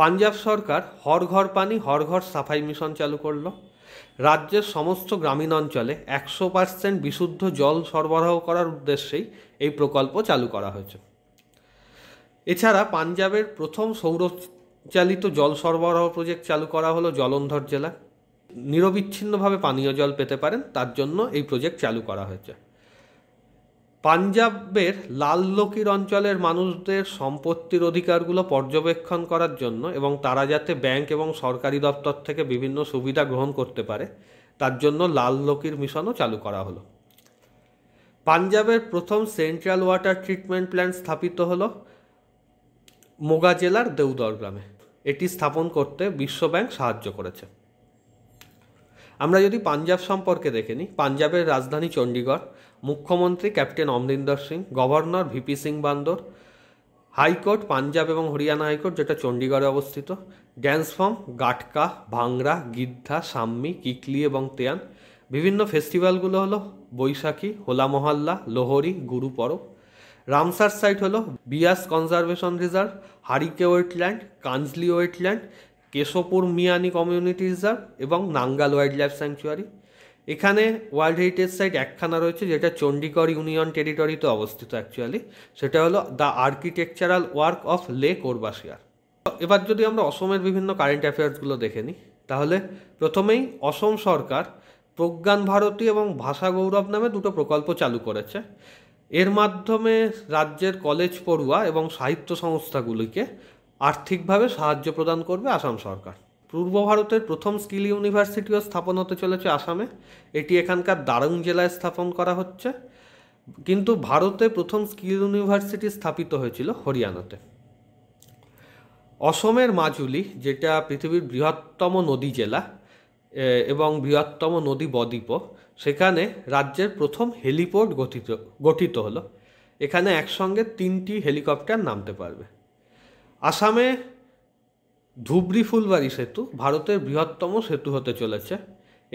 পাঞ্জাব সরকার হর ঘর পানি হর ঘর সাফাই মিশন চালু করলো রাজ্যের সমস্ত গ্রামীণ অঞ্চলে একশো পার্সেন্ট বিশুদ্ধ জল সরবরাহ করার উদ্দেশ্যেই এই প্রকল্প চালু করা হয়েছে এছাড়া পাঞ্জাবের প্রথম সৌরচালিত জল সরবরাহ প্রজেক্ট চালু করা হলো জলন্ধর জেলা নিরবিচ্ছিন্নভাবে পানীয় জল পেতে পারেন তার জন্য এই প্রজেক্ট চালু করা হয়েছে পাঞ্জাবের লাল লকির অঞ্চলের মানুষদের সম্পত্তির অধিকারগুলো পর্যবেক্ষণ করার জন্য এবং তারা যাতে ব্যাংক এবং সরকারি দপ্তর থেকে বিভিন্ন সুবিধা গ্রহণ করতে পারে তার জন্য লাল লকির মিশনও চালু করা হলো পাঞ্জাবের প্রথম সেন্ট্রাল ওয়াটার ট্রিটমেন্ট প্ল্যান্ট স্থাপিত হলো মোগা জেলার দেউদর গ্রামে এটি স্থাপন করতে বিশ্বব্যাংক সাহায্য করেছে আমরা যদি পাঞ্জাব সম্পর্কে দেখে নিই পাঞ্জাবের রাজধানী চণ্ডীগড় মুখ্যমন্ত্রী captain Amarinder Singh governor VP Singh Badnore high court Punjab এবং হরিয়ানা হাইকোর্ট যেটা চণ্ডীগড়ে অবস্থিত ড্যান্স ফর্ম গাটকা ভাংরা গিদ্ধা সাম্মি কিকলি এবং তেয়ান বিভিন্ন ফেস্টিভ্যালগুলো হলো বৈশাখী হোলা মহল্লা লোহরি গুরু পরব রামসার সাইট হলো Beas conservation reserve Harike wetland Kanjli wetland Keshopur Miani community reserve এবং নাঙ্গাল ওয়াইল্ড লাইফ স্যাংচুয়ারি এখানে ওয়ার্ল্ড হেরিটেজ সাইট একখানা রয়েছে যেটা চণ্ডীগড় ইউনিয়ন টেরিটরিতে অবস্থিত অ্যাকচুয়ালি সেটা হলো দ্য আর্কিটেকচারাল ওয়ার্ক অফ লে কোরবাসিয়ার এবার যদি আমরা অসমের বিভিন্ন কারেন্ট অ্যাফেয়ার্সগুলো দেখে নিই তাহলে প্রথমেই অসম সরকার প্রজ্ঞান ভারতী এবং ভাষা গৌরব নামে দুটো প্রকল্প চালু করেছে এর মাধ্যমে রাজ্যের কলেজ পড়ুয়া এবং সাহিত্য সংস্থাগুলিকে আর্থিকভাবে সাহায্য প্রদান করবে আসাম সরকার পূর্ব ভারতের প্রথম স্কিল ইউনিভার্সিটিও স্থাপন হতে চলেছে আসামে এটি এখানকার দারুং জেলায় স্থাপন করা হচ্ছে কিন্তু ভারতে প্রথম স্কিল ইউনিভার্সিটি স্থাপিত হয়েছিল হরিয়ানাতে অসমের মাজুলি যেটা পৃথিবীর বৃহত্তম নদী জেলা এবং বৃহত্তম নদী বদ্বীপও সেখানে রাজ্যের প্রথম হেলিপোর্ট গঠিত গঠিত হলো এখানে একসঙ্গে তিনটি হেলিকপ্টার নামতে পারবে আসামে ধুবড়ি ফুলবাড়ি সেতু ভারতের বৃহত্তম সেতু হতে চলেছে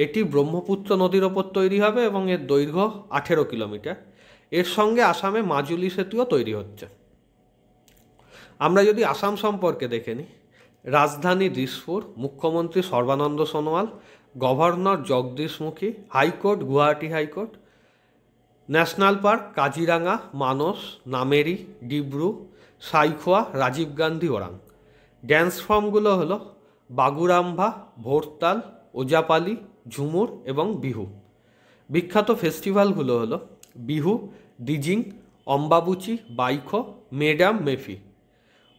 এটি ব্রহ্মপুত্র নদীর ওপর তৈরি হবে এবং এর দৈর্ঘ্য আঠেরো কিলোমিটার এর সঙ্গে আসামে মাজুলি সেতুও তৈরি হচ্ছে আমরা যদি আসাম সম্পর্কে দেখে নিই রাজধানী দিসপুর মুখ্যমন্ত্রী Sarbananda Sonowal governor Jagdish Mukhi high court Guwahati high court national park Kaziranga Manas Nameri Dibru Saikhowa Rajiv Gandhi Orang dance ফর্মগুলো হলো বাগুরাম্ভা ভোরতাল ওজাপালি ঝুমুর এবং বিহু বিখ্যাত ফেস্টিভ্যালগুলো হল বিহু দিজিং Ambubachi Baikho Medam Mephi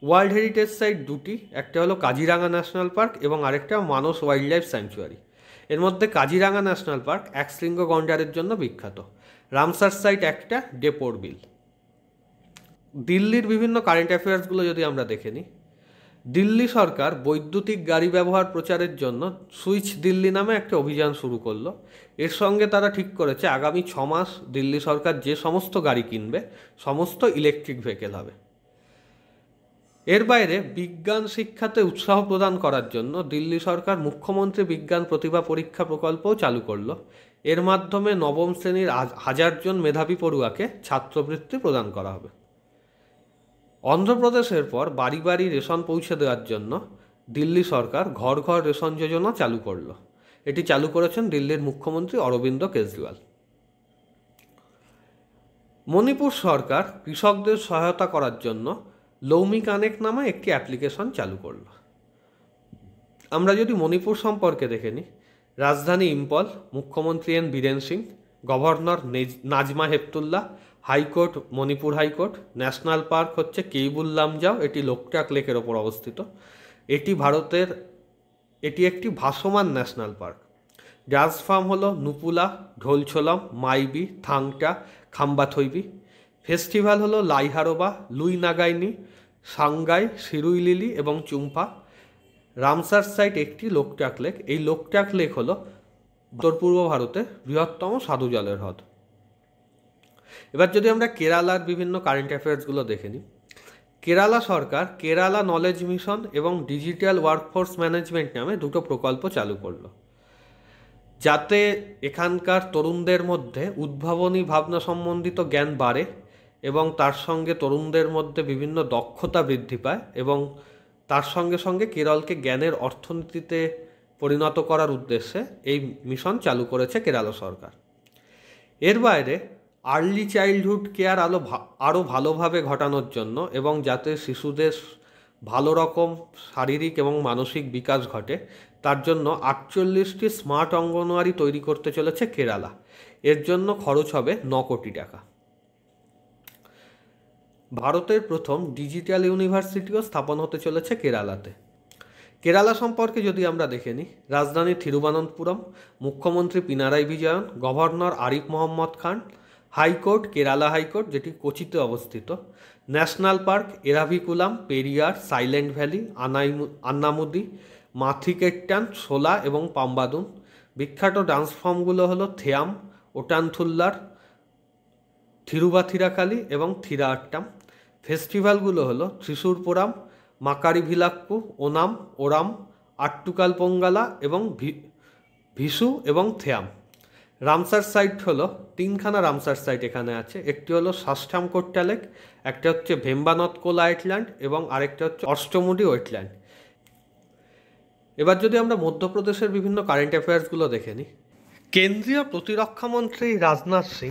world heritage site দুটি একটা হলো কাজিরাঙ্গা ন্যাশনাল পার্ক এবং আরেকটা মানস ওয়াইল্ড লাইফ স্যাংচুয়ারি এর মধ্যে কাজিরাঙ্গা ন্যাশনাল পার্ক এক শৃঙ্গ গন্ডারের জন্য বিখ্যাত রামসার সাইট একটা ডেপোর বিল দিল্লির বিভিন্ন কারেন্ট অ্যাফেয়ার্সগুলো যদি আমরা দেখে নিই দিল্লি সরকার বৈদ্যুতিক গাড়ি ব্যবহার প্রচারের জন্য সুইচ দিল্লি নামে একটা অভিযান শুরু করলো এর সঙ্গে তারা ঠিক করেছে আগামী ছমাস দিল্লি সরকার যে সমস্ত গাড়ি কিনবে সমস্ত ইলেকট্রিক ভেহিকেল হবে এর বাইরে বিজ্ঞান শিক্ষাতে উৎসাহ প্রদান করার জন্য দিল্লি সরকার মুখ্যমন্ত্রী বিজ্ঞান প্রতিভা পরীক্ষা প্রকল্পও চালু করল এর মাধ্যমে নবম শ্রেণীর হাজারজন মেধাবী পড়ুয়াকে ছাত্রবৃত্তি প্রদান করা হবে অন্ধ্রপ্রদেশের পর বাড়ি বাড়ি রেশন পৌঁছে দেওয়ার জন্য দিল্লি সরকার ঘর ঘর রেশন যোজনা চালু করল এটি চালু করেছেন দিল্লির মুখ্যমন্ত্রী অরবিন্দ কেজরিওয়াল মণিপুর সরকার কৃষকদের সহায়তা করার জন্য লৌমি কানেক্ট নামে একটি অ্যাপ্লিকেশন চালু করল আমরা যদি মণিপুর সম্পর্কে দেখে নিই রাজধানী ইম্পল মুখ্যমন্ত্রী N Biren Singh governor Najma Heptulla high court Manipur high court national park হচ্ছে কেইবুল্লামজাও এটি লোকটাক লেকের ওপর অবস্থিত এটি ভারতের এটি একটি ভাসমান ন্যাশনাল পার্ক জাজ ফার্ম হলো নুপুলা ঢোলছোলাম মাইবি থাংটা খাম্বাথৈবি ফেস্টিভ্যাল হলো লাইহারোবা নাগাইনি সাংগাই শিরুইলিলি এবং চুম্পা রামসার সাইট একটি লোকটাক লেক এই লোকটাক লেক হলো উত্তর পূর্ব ভারতে বৃহত্তম সাধু জলের হ্রদ এবার যদি আমরা কেরালার বিভিন্ন কারেন্ট অ্যাফেয়ার্সগুলো দেখে নিই কেরালা সরকার কেরালা নলেজ মিশন এবং ডিজিটাল ওয়ার্কফোর্স ম্যানেজমেন্ট নামে দুটো প্রকল্প চালু করল যাতে এখানকার তরুণদের মধ্যে উদ্ভাবনী ভাবনা সম্বন্ধিত জ্ঞান বাড়ে এবং তার সঙ্গে তরুণদের মধ্যে বিভিন্ন দক্ষতা বৃদ্ধি পায় এবং তার সঙ্গে সঙ্গে কেরলকে জ্ঞানের অর্থনীতিতে পরিণত করার উদ্দেশ্যে এই মিশন চালু করেছে কেরালা সরকার এর বাইরে আর্লি চাইল্ডহুড কেয়ার আলো আরও ভালোভাবে ঘটানোর জন্য এবং যাতে শিশুদের ভালো রকম শারীরিক এবং মানসিক বিকাশ ঘটে তার জন্য আটচল্লিশটি স্মার্ট অঙ্গনওয়ারি তৈরি করতে চলেছে কেরালা এর জন্য খরচ হবে ন কোটি টাকা ভারতের প্রথম ডিজিটাল ইউনিভার্সিটিও স্থাপন হতে চলেছে কেরালাতে কেরালা সম্পর্কে যদি আমরা দেখে নিই রাজধানী থিরুবানন্তপুরম মুখ্যমন্ত্রী Pinarayi Vijayan governor Arif Mohammad Khan high court Kerala high court যেটি কোচিতে অবস্থিত national park Eravikulam Periyar silent valley Anai Annamudi মাথিকেট্টান সোলা এবং পাম্বাদুন বিখ্যাত ডান্স ফর্মগুলো হলো থেয়াম ওটানথুল্লার থিরুবাথিরাকালি এবং থিরা আট্টাম ফেস্টিভ্যালগুলো হলো ত্রিশূরপুরাম মাকারি ভিলাক্কু ওনাম ওরাম আট্টুকাল পঙ্গালা এবং ভিসু এবং থেয়াম রামসার সাইট হলো তিনখানা রামসার সাইট এখানে আছে একটি হলো সাষ্টাম কোট্টালেক একটা হচ্ছে ভেম্বানত কোলা আইটল্যান্ড এবং আরেকটা হচ্ছে অষ্টমুডি ওয়েটল্যান্ড এবার যদি আমরা মধ্যপ্রদেশের বিভিন্ন কারেন্ট অ্যাফেয়ার্সগুলো দেখে নিই কেন্দ্রীয় প্রতিরক্ষামন্ত্রী রাজনাথ সিং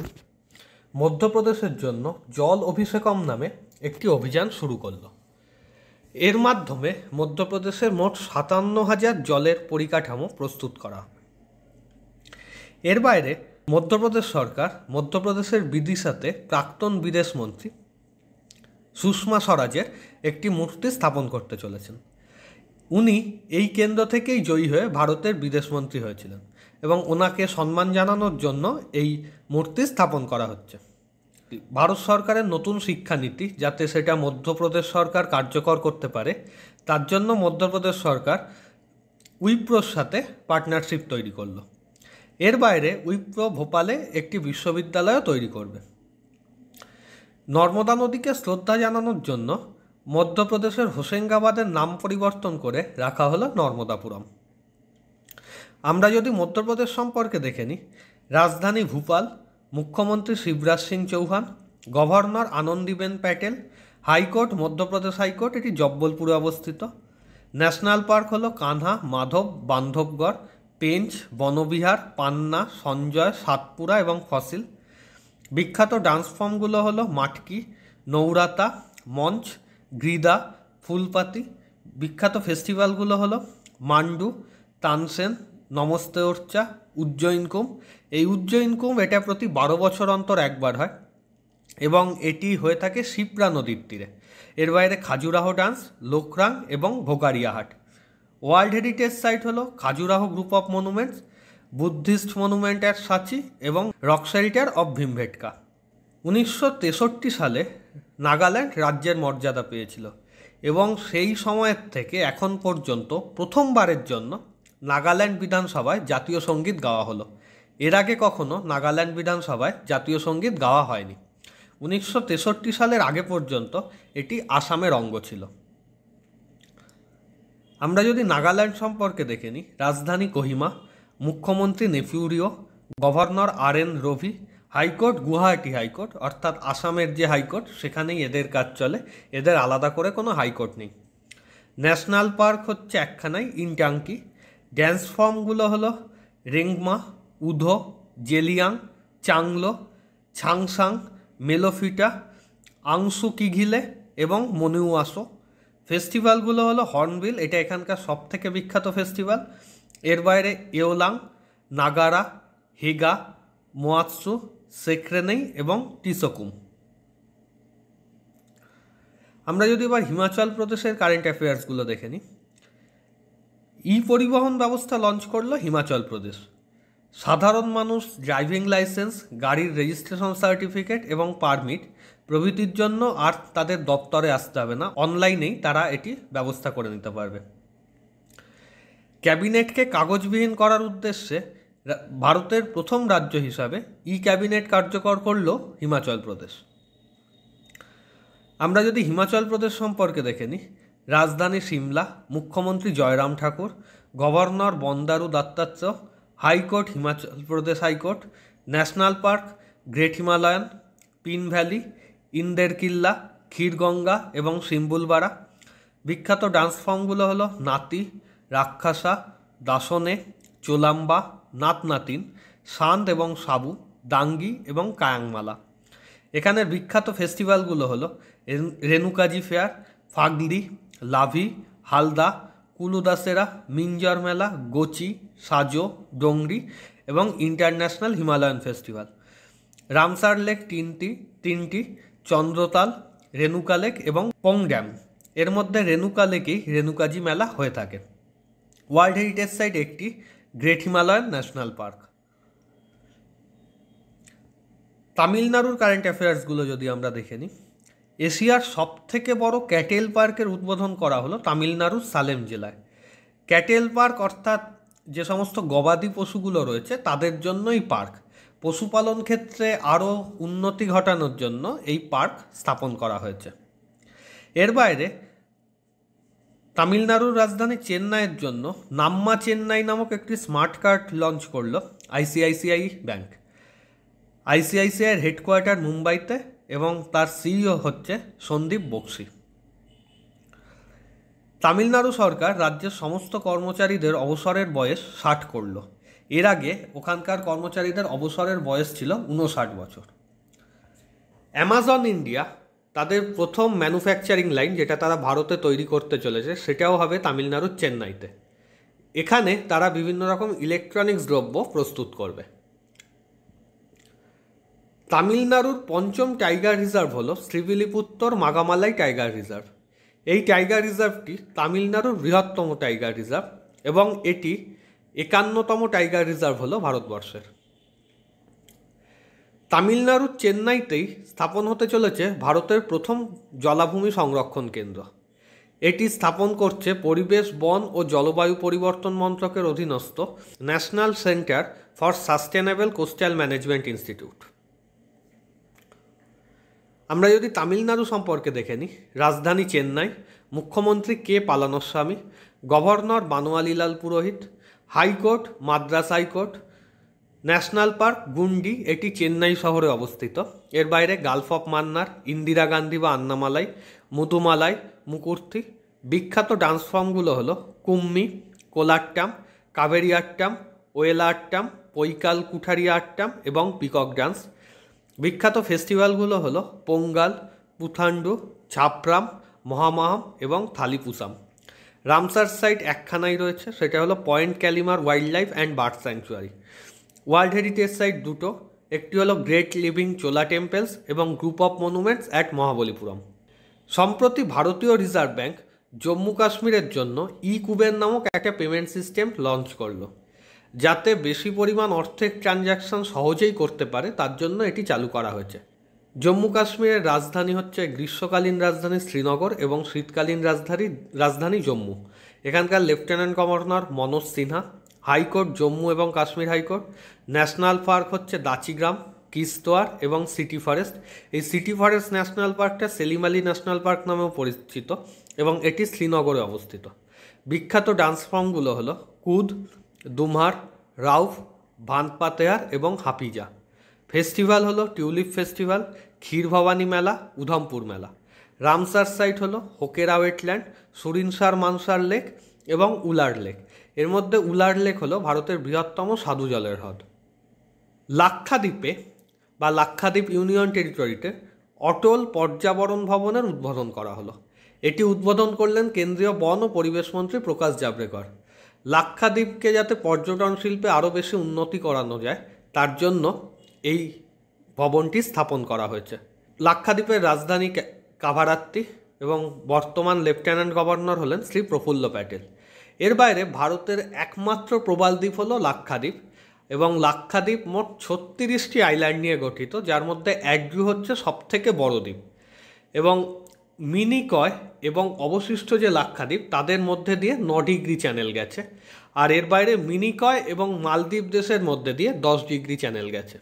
মধ্যপ্রদেশের জন্য জল অভিষেকম নামে একটি অভিযান শুরু করল এর মাধ্যমে মধ্যপ্রদেশের মোট সাতান্ন হাজার জলের পরিকাঠামো প্রস্তুত করা এর বাইরে মধ্যপ্রদেশ সরকার মধ্যপ্রদেশের বিদিশাতে প্রাক্তন বিদেশ মন্ত্রী সুষমা স্বরাজের একটি মূর্তি স্থাপন করতে চলেছেন উনি এই কেন্দ্র থেকেই জয়ী হয়ে ভারতের বিদেশমন্ত্রী হয়েছিলেন এবং ওনাকে সম্মান জানানোর জন্য এই মূর্তি স্থাপন করা হচ্ছে ভারত সরকারের নতুন শিক্ষানীতি যাতে সেটা মধ্যপ্রদেশ সরকার কার্যকর করতে পারে তার জন্য মধ্যপ্রদেশ সরকার উইপ্রোর সাথে পার্টনারশিপ তৈরি করলো এর বাইরে উইপ্রো ভোপালে একটি বিশ্ববিদ্যালয়ও তৈরি করবে নর্মদা নদীকে শ্রদ্ধা জানানোর জন্য মধ্যপ্রদেশের হোসেঙ্গাবাদের নাম পরিবর্তন করে রাখা হলো নর্মদাপুরম আমরা যদি মধ্যপ্রদেশ সম্পর্কে দেখে নিই রাজধানী ভূপাল মুখ্যমন্ত্রী Shivraj Singh Chouhan governor Anandiben Patel high court Madhya Pradesh high court এটি জব্বলপুরে অবস্থিত ন্যাশনাল পার্ক হলো কানহা মাধব বান্ধবগড় পেঞ্চ বনবিহার পান্না সঞ্জয় সাতপুরা এবং ফসিল বিখ্যাত ডান্স ফর্মগুলো হলো মাটকি নৌরাতা মঞ্চ গ্রিদা ফুলপাতি বিখ্যাত ফেস্টিভ্যালগুলো হলো মান্ডু তানসেন নমস্তে ওর্চা উজ্জ ইনকম এই উজ্জ ইনকম এটা প্রতি বারো বছর অন্তর একবার হয় এবং এটি হয়ে থাকে শিপ্রা নদীর তীরে এর বাইরে খাজুরাহো ডান্স লোকরাং এবং ভোগারিয়াহাট ওয়ার্ল্ড হেরিটেজ সাইট হলো Khajuraho group of monuments Buddhist monument at সাচি এবং রক শেল্টার অফ ভীমভেটকা উনিশশো তেষট্টি সালে নাগাল্যান্ড রাজ্যের মর্যাদা পেয়েছিল এবং সেই সময়ের থেকে এখন পর্যন্ত প্রথমবারের জন্য নাগাল্যান্ড বিধানসভায় জাতীয় সঙ্গীত গাওয়া হলো এর আগে কখনো নাগাল্যান্ড বিধানসভায় জাতীয় সঙ্গীত গাওয়া হয়নি উনিশশো তেষট্টি সালের আগে পর্যন্ত এটি আসামের অঙ্গ ছিল আমরা যদি নাগাল্যান্ড সম্পর্কে দেখে নিই রাজধানী কোহিমা মুখ্যমন্ত্রী Neiphiu Rio governor R N Ravi high court Guwahati high court অর্থাৎ আসামের যে হাইকোর্ট সেখানেই এদের কাজ চলে এদের আলাদা করে কোনো হাইকোর্ট নেই ন্যাশনাল পার্ক হচ্ছে একখানাই ইনটাঙ্কি ড্যান্স ফর্মগুলো হলো রেংমা উধো জেলিয়াং চাংলো ছাংসাং মেলোফিটা আংসু কিঘিলে এবং মনুয়াসো ফেস্টিভ্যালগুলো হলো হর্নবিল এটা এখানকার সব থেকে বিখ্যাত ফেস্টিভ্যাল এর বাইরে এওলাং নাগারা হেগা মোয়াৎসু সেক্রেনেই এবং টিসকুম আমরা যদি এবার হিমাচল প্রদেশের কারেন্ট অ্যাফেয়ার্সগুলো দেখে নিই ই পরিবহন ব্যবস্থা লঞ্চ করল হিমাচল প্রদেশ সাধারণ মানুষ ড্রাইভিং লাইসেন্স গাড়ির রেজিস্ট্রেশন সার্টিফিকেট এবং পারমিট প্রভৃতির জন্য আর তাদের দপ্তরে আসতে হবে না অনলাইনেই তারা এটি ব্যবস্থা করে নিতে পারবে ক্যাবিনেটকে কাগজবিহীন করার উদ্দেশ্যে ভারতের প্রথম রাজ্য হিসাবে ই ক্যাবিনেট কার্যকর করল হিমাচল প্রদেশ আমরা যদি হিমাচল প্রদেশ সম্পর্কে দেখে নিই রাজধানী সিমলা মুখ্যমন্ত্রী Jairam Thakur governor Bandaru Dattatreya high court Himachal Pradesh high court national park great Himalayan Pin valley Inder Killa Khirganga এবং সিম্বুলবাড়া বিখ্যাত ডান্স ফর্মগুলো হলো নাতি রাক্ষাসা দাসনে চোলাম্বা নাতনাতিন সান্ত এবং সাবু দাঙ্গি এবং কায়াংমালা এখানের বিখ্যাত ফেস্টিভ্যালগুলো হলো রেণুকাজি ফেয়ার ফাগলি লাভি হালদা কুলুদাসেরা মিঞ্জার মেলা গোচি সাজো ডোংরি এবং international Himalayan festival Ramsar lake তিনটি তিনটি চন্দ্রতাল রেণুকা লেক এবং পং ড্যাম এর মধ্যে রেণুকা লেকেই রেণুকাজি মেলা হয়ে থাকে ওয়ার্ল্ড হেরিটেজ সাইট একটি গ্রেট হিমালয়ান ন্যাশনাল পার্ক তামিলনাড়ুর কারেন্ট অ্যাফেয়ার্সগুলো যদি আমরা দেখে নিই এশিয়ার সব থেকে বড় ক্যাটেল পার্কের উদ্বোধন করা হলো তামিলনাড়ুর সালেম জেলায় ক্যাটেল পার্ক অর্থাৎ যে সমস্ত গবাদি পশুগুলো রয়েছে তাদের জন্যই পার্ক পশুপালন ক্ষেত্রে আরও উন্নতি ঘটানোর জন্য এই পার্ক স্থাপন করা হয়েছে এর বাইরে তামিলনাড়ুর রাজধানী চেন্নাইয়ের জন্য নাম্মা চেন্নাই নামক একটি স্মার্ট কার্ড লঞ্চ করল আইসিআইসিআই ব্যাংক আইসিআইসিআইয়ের হেডকোয়ার্টার মুম্বাইতে এবং তার সিইও হচ্ছে সন্দীপ বক্সি তামিলনাড়ু সরকার রাজ্যের সমস্ত কর্মচারীদের অবসরের বয়স ষাট করল এর আগে ওখানকার কর্মচারীদের অবসরের বয়স ছিল উনষাট বছর অ্যামাজন ইন্ডিয়া তাদের প্রথম ম্যানুফ্যাকচারিং লাইন যেটা তারা ভারতে তৈরি করতে চলেছে সেটাও হবে তামিলনাড়ুর চেন্নাইতে এখানে তারা বিভিন্ন রকম ইলেকট্রনিক্স দ্রব্য প্রস্তুত করবে তামিলনাড়ুর পঞ্চম টাইগার রিজার্ভ হল শ্রীবিলিপুত্তর মাগামালাই টাইগার রিজার্ভ এই টাইগার রিজার্ভটি তামিলনাড়ুর বৃহত্তম টাইগার রিজার্ভ এবং এটি একান্নতম টাইগার রিজার্ভ হল ভারতবর্ষের তামিলনাড়ুর চেন্নাইতেই স্থাপন হতে চলেছে ভারতের প্রথম জলাভূমি সংরক্ষণ কেন্দ্র এটি স্থাপন করছে পরিবেশ বন ও জলবায়ু পরিবর্তন মন্ত্রকের অধীনস্থ national centre for sustainable coastal management institute আমরা যদি তামিলনাড়ু সম্পর্কে দেখে নিই রাজধানী চেন্নাই মুখ্যমন্ত্রী কে পালানস্বামী governor Banwarilal Purohit high court Madras high court national park Guindy এটি চেন্নাই শহরে অবস্থিত এর বাইরে গালফ অফ মান্নার ইন্দিরা গান্ধী বা আন্নামালাই মুতুমালাই মুকুর্তি বিখ্যাত ডান্স ফর্মগুলো হলো কুম্মি কোলাট্টাম কাবেরি আট্টাম ওয়েলা আট্টাম পৈকাল কুঠারি আট্টাম এবং পিকক ডান্স বিখ্যাত ফেস্টিভ্যালগুলো হলো পোঙ্গাল পুথান্ডু ছাপরাম মহামাহাম এবং থালিপুসাম রামসার সাইট একখানাই রয়েছে সেটা হলো point Calimere wildlife and bird sanctuary world heritage site দুটো একটি হলো গ্রেট লিভিং চোলা টেম্পলস এবং group of monuments at Mahabalipuram সম্প্রতি ভারতীয় রিজার্ভ ব্যাঙ্ক জম্মু কাশ্মীরের জন্য ই কুবের নামক একটা পেমেন্ট সিস্টেম লঞ্চ করলো যাতে বেশি পরিমাণ অর্থের ট্রানজ্যাকশন সহজেই করতে পারে তার জন্য এটি চালু করা হয়েছে জম্মু কাশ্মীরের রাজধানী হচ্ছে গ্রীষ্মকালীন রাজধানী শ্রীনগর এবং শীতকালীন রাজধানী রাজধানী জম্মু এখানকার lieutenant governor Manoj Sinha high court Jammu এবং কাশ্মীর হাইকোর্ট ন্যাশনাল পার্ক হচ্ছে দাচিগ্রাম কিস্তোয়ার এবং সিটি ফরেস্ট এই সিটি ফরেস্ট ন্যাশনাল পার্কটা সেলিম আলী ন্যাশনাল পার্ক নামেও পরিচিত এবং এটি শ্রীনগরে অবস্থিত বিখ্যাত ডান্স ফর্মগুলো হলো কুদ দুমার রাউফ ভানপাতেয়ার এবং হাপিজা ফেস্টিভ্যাল হলো tulip festival Kheer Bhawani Mela Udhampur Mela Ramsar site হলো হোকেরা ওয়েটল্যান্ড সুরিনসার মানসার লেক এবং উলার লেক এর মধ্যে উলার লেক হলো ভারতের বৃহত্তম সাধু জলের হ্রদ লাক্ষাদ্বীপে বা লাক্ষাদ্বীপ ইউনিয়ন টেরিটরিতে অটল পর্যাবরণ ভবনের উদ্বোধন করা হলো এটি উদ্বোধন করলেন কেন্দ্রীয় বন ও পরিবেশ মন্ত্রী প্রকাশ জাভড়েকর লাক্ষাদ্বীপকে যাতে পর্যটন শিল্পে আরও বেশি উন্নতি করানো যায় তার জন্য এই ভবনটি স্থাপন করা হয়েছে লাক্ষাদ্বীপের রাজধানী কাভারাত্তি এবং বর্তমান লেফটেন্যান্ট গভর্নর হলেন শ্রী প্রফুল্ল প্যাটেল এর বাইরে ভারতের একমাত্র প্রবাল দ্বীপ হল লাক্ষাদ্বীপ এবং লাক্ষাদ্বীপ মোট ছত্রিশটি আইল্যান্ড নিয়ে গঠিত যার মধ্যে অ্যাড্রু হচ্ছে সবথেকে বড় দ্বীপ এবং মিনিকয় এবং অবশিষ্ট যে লাক্ষাদ্বীপ তাদের মধ্যে দিয়ে ন ডিগ্রি চ্যানেল গেছে আর এর বাইরে মিনিকয় এবং মালদ্বীপ দেশের মধ্যে দিয়ে দশ ডিগ্রি চ্যানেল গেছে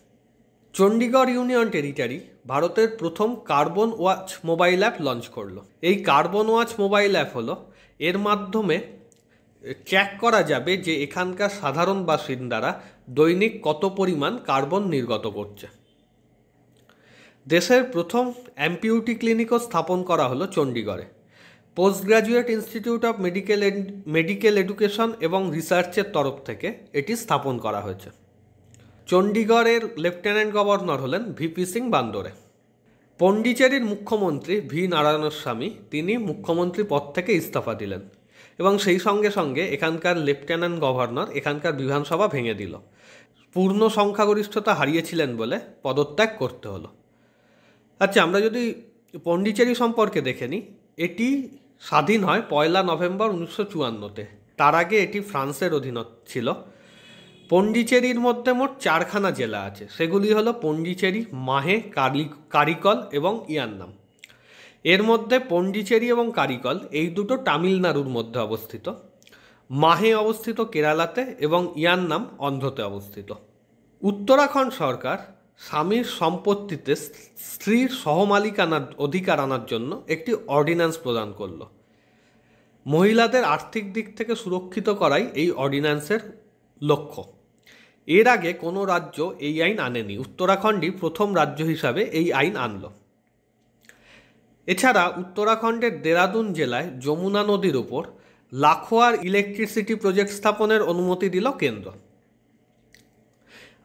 চণ্ডীগড় ইউনিয়ন টেরিটারি ভারতের প্রথম carbon watch mobile app launch করলো এই কার্বন ওয়াচ মোবাইল অ্যাপ হলো এর মাধ্যমে ট্র্যাক করা যাবে যে এখানকার সাধারণ বাসিন্দারা দৈনিক কত পরিমাণ কার্বন নির্গত করছে দেশের প্রথম অ্যাম্পিউটি ক্লিনিকও স্থাপন করা হলো চণ্ডীগড়ে post graduate institute of medical medical education এবং রিসার্চের তরফ থেকে এটি স্থাপন করা হয়েছে চণ্ডীগড়ের লেফটেন্যান্ট গভর্নর হলেন ভিপি সিং বান্দোরে পণ্ডিচেরির মুখ্যমন্ত্রী ভি নারায়ণস্বামী তিনি মুখ্যমন্ত্রী পদ থেকে ইস্তফা দিলেন এবং সেই সঙ্গে সঙ্গে এখানকার লেফটেন্যান্ট গভর্নর এখানকার বিধানসভা ভেঙে দিল পূর্ণ সংখ্যাগরিষ্ঠতা হারিয়েছিলেন বলে পদত্যাগ করতে হলো আচ্ছা আমরা যদি পন্ডিচেরি সম্পর্কে দেখে নিই এটি স্বাধীন হয় পয়লা নভেম্বর উনিশশো চুয়ান্নতে তার আগে এটি ফ্রান্সের অধীন ছিল পন্ডিচেরির মধ্যে মোট চারখানা জেলা আছে সেগুলি হলো পন্ডিচেরি মাহে কারিকল এবং ইয়ান্নাম এর মধ্যে পন্ডিচেরি এবং কারিকল এই দুটো তামিলনাড়ুর মধ্যে অবস্থিত মাহে অবস্থিত কেরালাতে এবং ইয়ান্নাম অন্ধ্রতে অবস্থিত উত্তরাখণ্ড সরকার স্বামীর সম্পত্তিতে স্ত্রীর আনার অধিকার আনার জন্য একটি অর্ডিন্যান্স প্রদান করল মহিলাদের আর্থিক দিক থেকে সুরক্ষিত করাই এই অর্ডিন্যান্সের লক্ষ্য এর আগে কোনো রাজ্য এই আইন আনেনি উত্তরাখণ্ডই প্রথম রাজ্য হিসাবে এই আইন আনল এছাড়া উত্তরাখণ্ডের দেরাদুন জেলায় যমুনা নদীর ওপর লাখোয়ার ইলেকট্রিসিটি প্রজেক্ট স্থাপনের অনুমতি দিল কেন্দ্র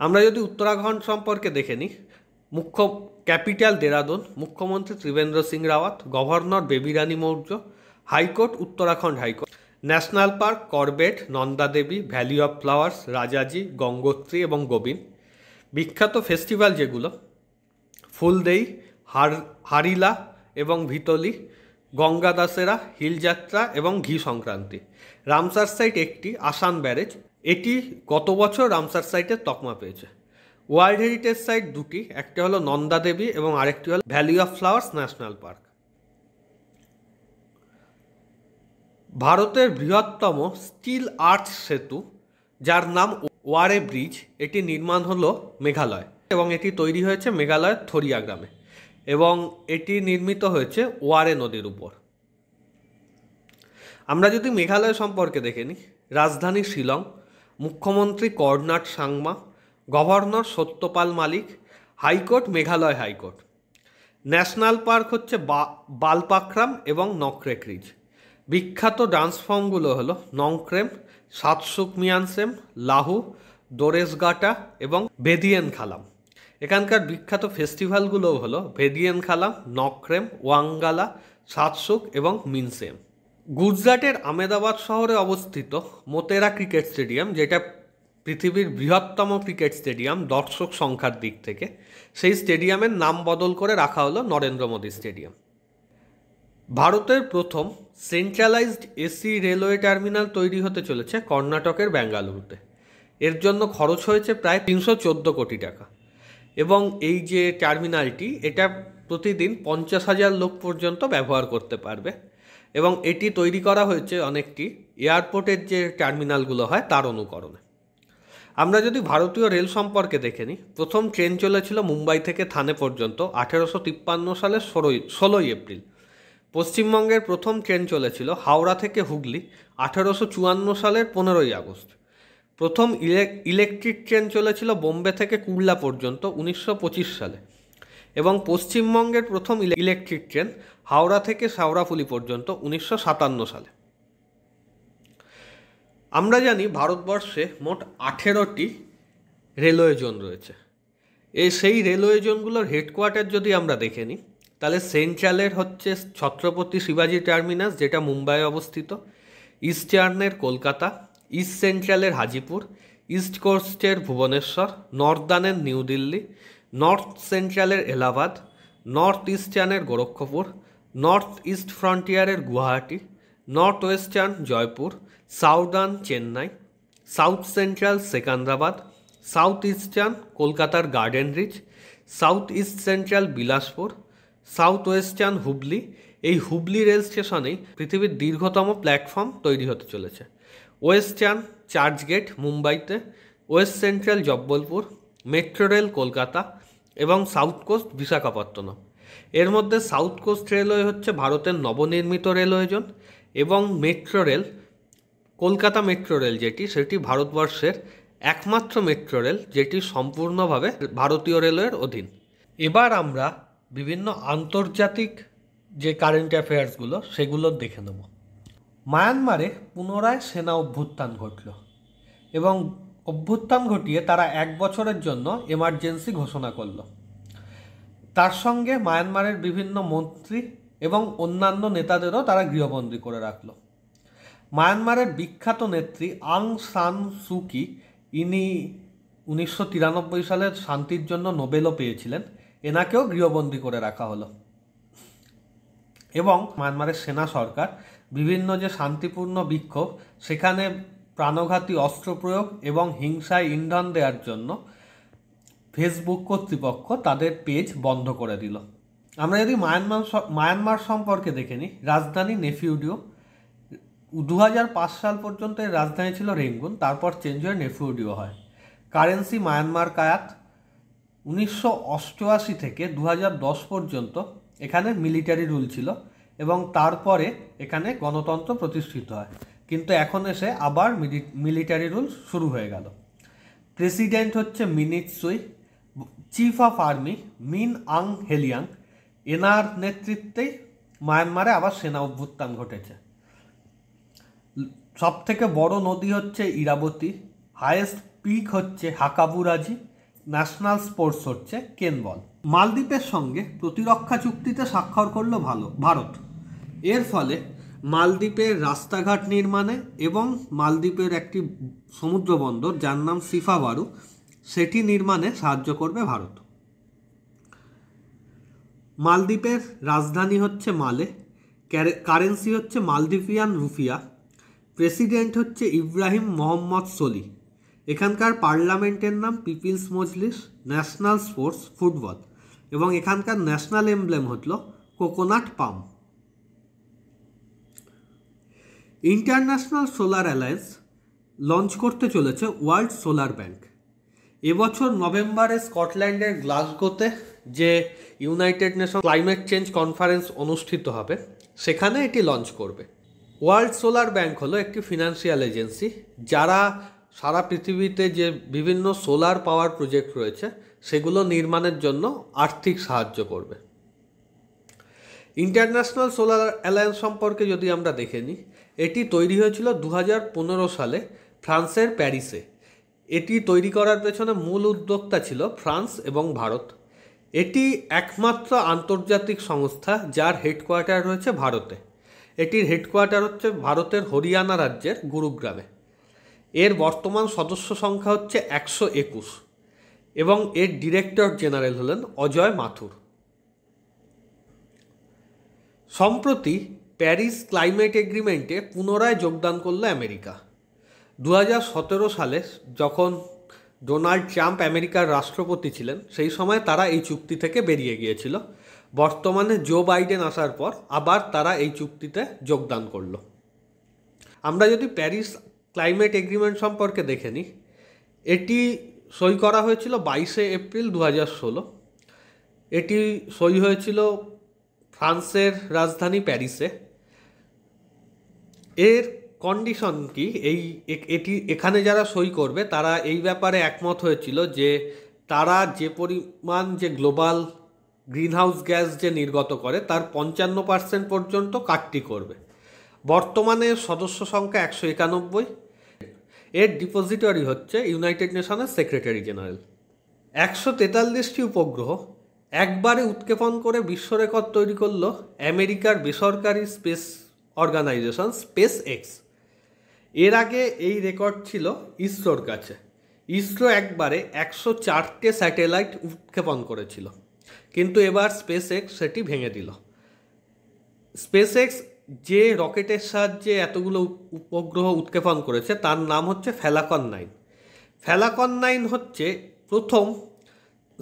আমরা যদি উত্তরাখণ্ড সম্পর্কে দেখে নিই মুখ্য ক্যাপিটাল দেরাদুন মুখ্যমন্ত্রী Trivendra Singh Rawat governor Baby Rani Maurya high court Uttarakhand high court national park Corbett Nanda Devi valley of flowers Rajaji Gangotri এবং গোবিন্দ বিখ্যাত ফেস্টিভ্যাল যেগুলো ফুলদেই হার হারিলা এবং ভিতলি গঙ্গা দাসেরা হিল যাত্রা এবং ঘি সংক্রান্তি রামসার সাইট একটি আসান ব্যারেজ এটি গত বছর রামসার সাইটের তকমা পেয়েছে ওয়ার্ল্ড হেরিটেজ সাইট দুটি একটি হলো নন্দা দেবী এবং আরেকটি হলো valley of flowers national park ভারতের বৃহত্তম স্টিল আর্ট সেতু যার নাম ওয়ারে ব্রিজ এটি নির্মাণ হলো মেঘালয় এবং এটি তৈরি হয়েছে মেঘালয়ের থরিয়া গ্রামে এবং এটি নির্মিত হয়েছে ওয়ারে নদীর উপর আমরা যদি মেঘালয় সম্পর্কে দেখে নিই রাজধানী শিলং মুখ্যমন্ত্রী Conrad Sangma governor Satyapal Malik high court Meghalaya high court national park হচ্ছে বালপাকরাম এবং নক্রেক্রিজ বিখ্যাত ডান্স ফর্মগুলো হলো নংক্রেম সাতসুক মিয়ানসেম লাহু দোরেসগাটা এবং বেদিয়েন খালাম এখানকার বিখ্যাত ফেস্টিভ্যালগুলো হলো ভেদিয়েন খালাম নক্রেম ওয়াঙ্গালা সাতসুক এবং মিনসেম গুজরাটের আমেদাবাদ শহরে অবস্থিত মোতেরা ক্রিকেট স্টেডিয়াম যেটা পৃথিবীর বৃহত্তম ক্রিকেট স্টেডিয়াম দর্শক সংখ্যার দিক থেকে সেই স্টেডিয়ামের নাম বদল করে রাখা হলো নরেন্দ্র মোদী স্টেডিয়াম ভারতের প্রথম সেন্ট্রালাইজড এসি রেলওয়ে টার্মিনাল তৈরি হতে চলেছে কর্ণাটকের ব্যাঙ্গালুরুতে এর জন্য খরচ হয়েছে প্রায় তিনশো চোদ্দো কোটি টাকা এবং এই যে টার্মিনালটি এটা প্রতিদিন পঞ্চাশ হাজার লোক পর্যন্ত ব্যবহার করতে পারবে এবং এটি তৈরি করা হয়েছে অনেকটি এয়ারপোর্টের যে টার্মিনালগুলো হয় তার অনুকরণে আমরা যদি ভারতীয় রেল সম্পর্কে দেখে নিই প্রথম ট্রেন চলেছিল মুম্বাই থেকে থানে পর্যন্ত আঠেরোশো তিপ্পান্ন সালের ষোলোই ষোলোই এপ্রিল পশ্চিমবঙ্গের প্রথম ট্রেন চলেছিল হাওড়া থেকে হুগলি আঠেরোশো চুয়ান্ন সালের পনেরোই আগস্ট প্রথম ইলেকট্রিক ট্রেন চলেছিল বোম্বে থেকে কুরলা পর্যন্ত উনিশশো সালে এবং পশ্চিমবঙ্গের প্রথম ইলেকট্রিক ট্রেন হাওড়া থেকে সাওরাফুলি পর্যন্ত উনিশশো সালে আমরা জানি ভারতবর্ষে মোট আঠেরোটি রেলওয়ে জোন রয়েছে এ সেই রেলওয়ে জোনগুলোর হেডকোয়ার্টার যদি আমরা দেখে নিই তাহলে সেন্ট্রালের হচ্ছে ছত্রপতি শিবাজি টার্মিনাস যেটা মুম্বাইয়ে অবস্থিত ইস্টার্নের কলকাতা ইস্ট সেন্ট্রালের হাজিপুর ইস্ট কোস্টের ভুবনেশ্বর নর্দানের নিউ দিল্লি নর্থ সেন্ট্রালের এলাহাবাদ নর্থ ইস্টার্নের গোরক্ষপুর নর্থ ইস্ট ফ্রন্টিয়ারের Guwahati north western Jaipur southern Chennai south central Secunderabad south eastern কলকাতার garden reach south east central Bilaspur south western Hubli এই হুবলি রেল স্টেশনেই পৃথিবীর দীর্ঘতম প্ল্যাটফর্ম তৈরি হতে চলেছে ওয়েস্টার্ন চার্চগেট মুম্বাইতে west central Jabalpur metro rail Kolkata এবং সাউথ কোস্ট বিশাখাপত্তনম এর মধ্যে সাউথ কোস্ট রেলওয়ে হচ্ছে ভারতের নবনির্মিত রেলওয়ে জোন এবং metro rail Kolkata metro rail যেটি সেটি ভারতবর্ষের একমাত্র মেট্রো রেল যেটি সম্পূর্ণভাবে ভারতীয় রেলওয়ের অধীন এবার আমরা বিভিন্ন আন্তর্জাতিক যে কারেন্ট অ্যাফেয়ার্সগুলো সেগুলো দেখে নেব মায়ানমারে পুনরায় সেনা অভ্যুত্থান ঘটল এবং অভ্যুত্থান ঘটিয়ে তারা এক বছরের জন্য এমার্জেন্সি ঘোষণা করল তার সঙ্গে মায়ানমারের বিভিন্ন মন্ত্রী এবং অন্যান্য নেতাদেরও তারা গৃহবন্দী করে রাখল মায়ানমারের বিখ্যাত নেত্রী আং সান সুকি ইনি উনিশশো তিরানব্বই সালের শান্তির জন্য নোবেলও পেয়েছিলেন এনাকেও গৃহবন্দী করে রাখা হলো এবং মায়ানমারের সেনা সরকার বিভিন্ন যে শান্তিপূর্ণ বিক্ষোভ সেখানে প্রাণঘাতী অস্ত্র প্রয়োগ এবং হিংসায় ইন্ধন দেওয়ার জন্য ফেসবুক কর্তৃপক্ষ তাদের পেজ বন্ধ করে দিল আমরা যদি মায়ানমার মায়ানমার সম্পর্কে দেখে নিই রাজধানী নেফিউডিও দু সাল পর্যন্ত এর রাজধানী ছিল রেঙ্গুন তারপর চেঞ্জ হয়ে নেফিউডিও হয় কারেন্সি মায়ানমার কায়াত উনিশশো থেকে দু পর্যন্ত এখানে মিলিটারি রুল ছিল এবং তারপরে এখানে গণতন্ত্র প্রতিষ্ঠিত হয় কিন্তু এখন এসে আবার মিলিটারি রুল শুরু হয়ে গেল প্রেসিডেন্ট হচ্ছে মিনিট সুই চিফ অফ আর্মি মিন আং হেলিয়াং এনার নেতৃত্বেই মায়ানমারে আবার সেনা অভ্যুত্থান ঘটেছে সব থেকে বড় নদী হচ্ছে ইরাবতী হায়েস্ট পিক হচ্ছে হাকাবুরাজি ন্যাশনাল স্পোর্টস হচ্ছে কেনবল মালদ্বীপের সঙ্গে প্রতিরক্ষা চুক্তিতে স্বাক্ষর করল ভালো ভারত এর ফলে মালদ্বীপের রাস্তাঘাট নির্মাণে এবং মালদ্বীপের একটি সমুদ্র বন্দর যার নাম সিফাবারু সেটি নির্মাণে সাহায্য করবে ভারত মালদ্বীপের রাজধানী হচ্ছে মালে কারেন্সি হচ্ছে মালদ্বীপিয়ান রুফিয়া প্রেসিডেন্ট হচ্ছে ইব্রাহিম মোহাম্মদ সলি এখানকার পার্লামেন্টের নাম people's Majlis national sports football এবং এখানকার ন্যাশনাল এমব্লেম হলো কোকোনাট পাম্প ইন্টারন্যাশনাল সোলার অ্যালায়েন্স লঞ্চ করতে চলেছে ওয়ার্ল্ড সোলার ব্যাংক এবছর নভেম্বরে স্কটল্যান্ডের গ্লাসগোতে যে United Nation climate change conference অনুষ্ঠিত হবে সেখানে এটি লঞ্চ করবে ওয়ার্ল্ড সোলার ব্যাংক হলো একটি ফিনান্সিয়াল এজেন্সি যারা সারা পৃথিবীতে যে বিভিন্ন সোলার পাওয়ার প্রজেক্ট রয়েছে সেগুলো নির্মাণের জন্য আর্থিক সাহায্য করবে ইন্টারন্যাশনাল সোলার অ্যালায়েন্স সম্পর্কে যদি আমরা দেখে নিই এটি তৈরি হয়েছিল দু সালে ফ্রান্সের প্যারিসে এটি তৈরি করার পেছনে মূল উদ্যোক্তা ছিল ফ্রান্স এবং ভারত এটি একমাত্র আন্তর্জাতিক সংস্থা যার হেডকোয়ার্টার রয়েছে ভারতে এটির হেডকোয়ার্টার হচ্ছে ভারতের হরিয়ানা রাজ্যের গুরুগ্রামে এর বর্তমান সদস্য সংখ্যা হচ্ছে একশো একুশ এবং এর ডিরেক্টর জেনারেল হলেন অজয় মাথুর সম্প্রতি প্যারিস ক্লাইমেট এগ্রিমেন্টে পুনরায় যোগদান করল আমেরিকা দু সালে যখন ডোনাল্ড ট্রাম্প আমেরিকার রাষ্ট্রপতি ছিলেন সেই সময় তারা এই চুক্তি থেকে বেরিয়ে গিয়েছিল বর্তমানে জো বাইডেন আসার পর আবার তারা এই চুক্তিতে যোগদান করল আমরা যদি প্যারিস ক্লাইমেট এগ্রিমেন্ট সম্পর্কে দেখে নিই এটি সই করা হয়েছিল বাইশে এপ্রিল দু ষোলো এটি সই হয়েছিল ফ্রান্সের রাজধানী প্যারিসে এর কন্ডিশন কি এই এটি এখানে যারা সই করবে তারা এই ব্যাপারে একমত হয়েছিল যে তারা যে পরিমাণ যে গ্লোবাল গ্রিনহাউস গ্যাস যে নির্গত করে তার পঞ্চান্ন পার্সেন্ট পর্যন্ত কাটটি করবে বর্তমানে সদস্য সংখ্যা একশো একানব্বই এর ডিপোজিটরি হচ্ছে ইউনাইটেড নেশনের সেক্রেটারি জেনারেল একশো তেতাল্লিশটি উপগ্রহ একবারে উৎক্ষেপণ করে বিশ্ব রেকর্ড তৈরি করল আমেরিকার বেসরকারি স্পেস অর্গানাইজেশন স্পেস এক্স এর আগে এই রেকর্ড ছিল ইসরোর কাছে ইসরো একবারে একশো চারটে স্যাটেলাইট উৎক্ষেপণ করেছিল কিন্তু এবার স্পেস এক্স সেটি ভেঙে দিল স্পেস এক্স যে রকেটের সাহায্যে এতগুলো উপগ্রহ উৎক্ষেপণ করেছে তার নাম হচ্ছে ফ্যালাকন নাইন ফ্যালাকন নাইন হচ্ছে প্রথম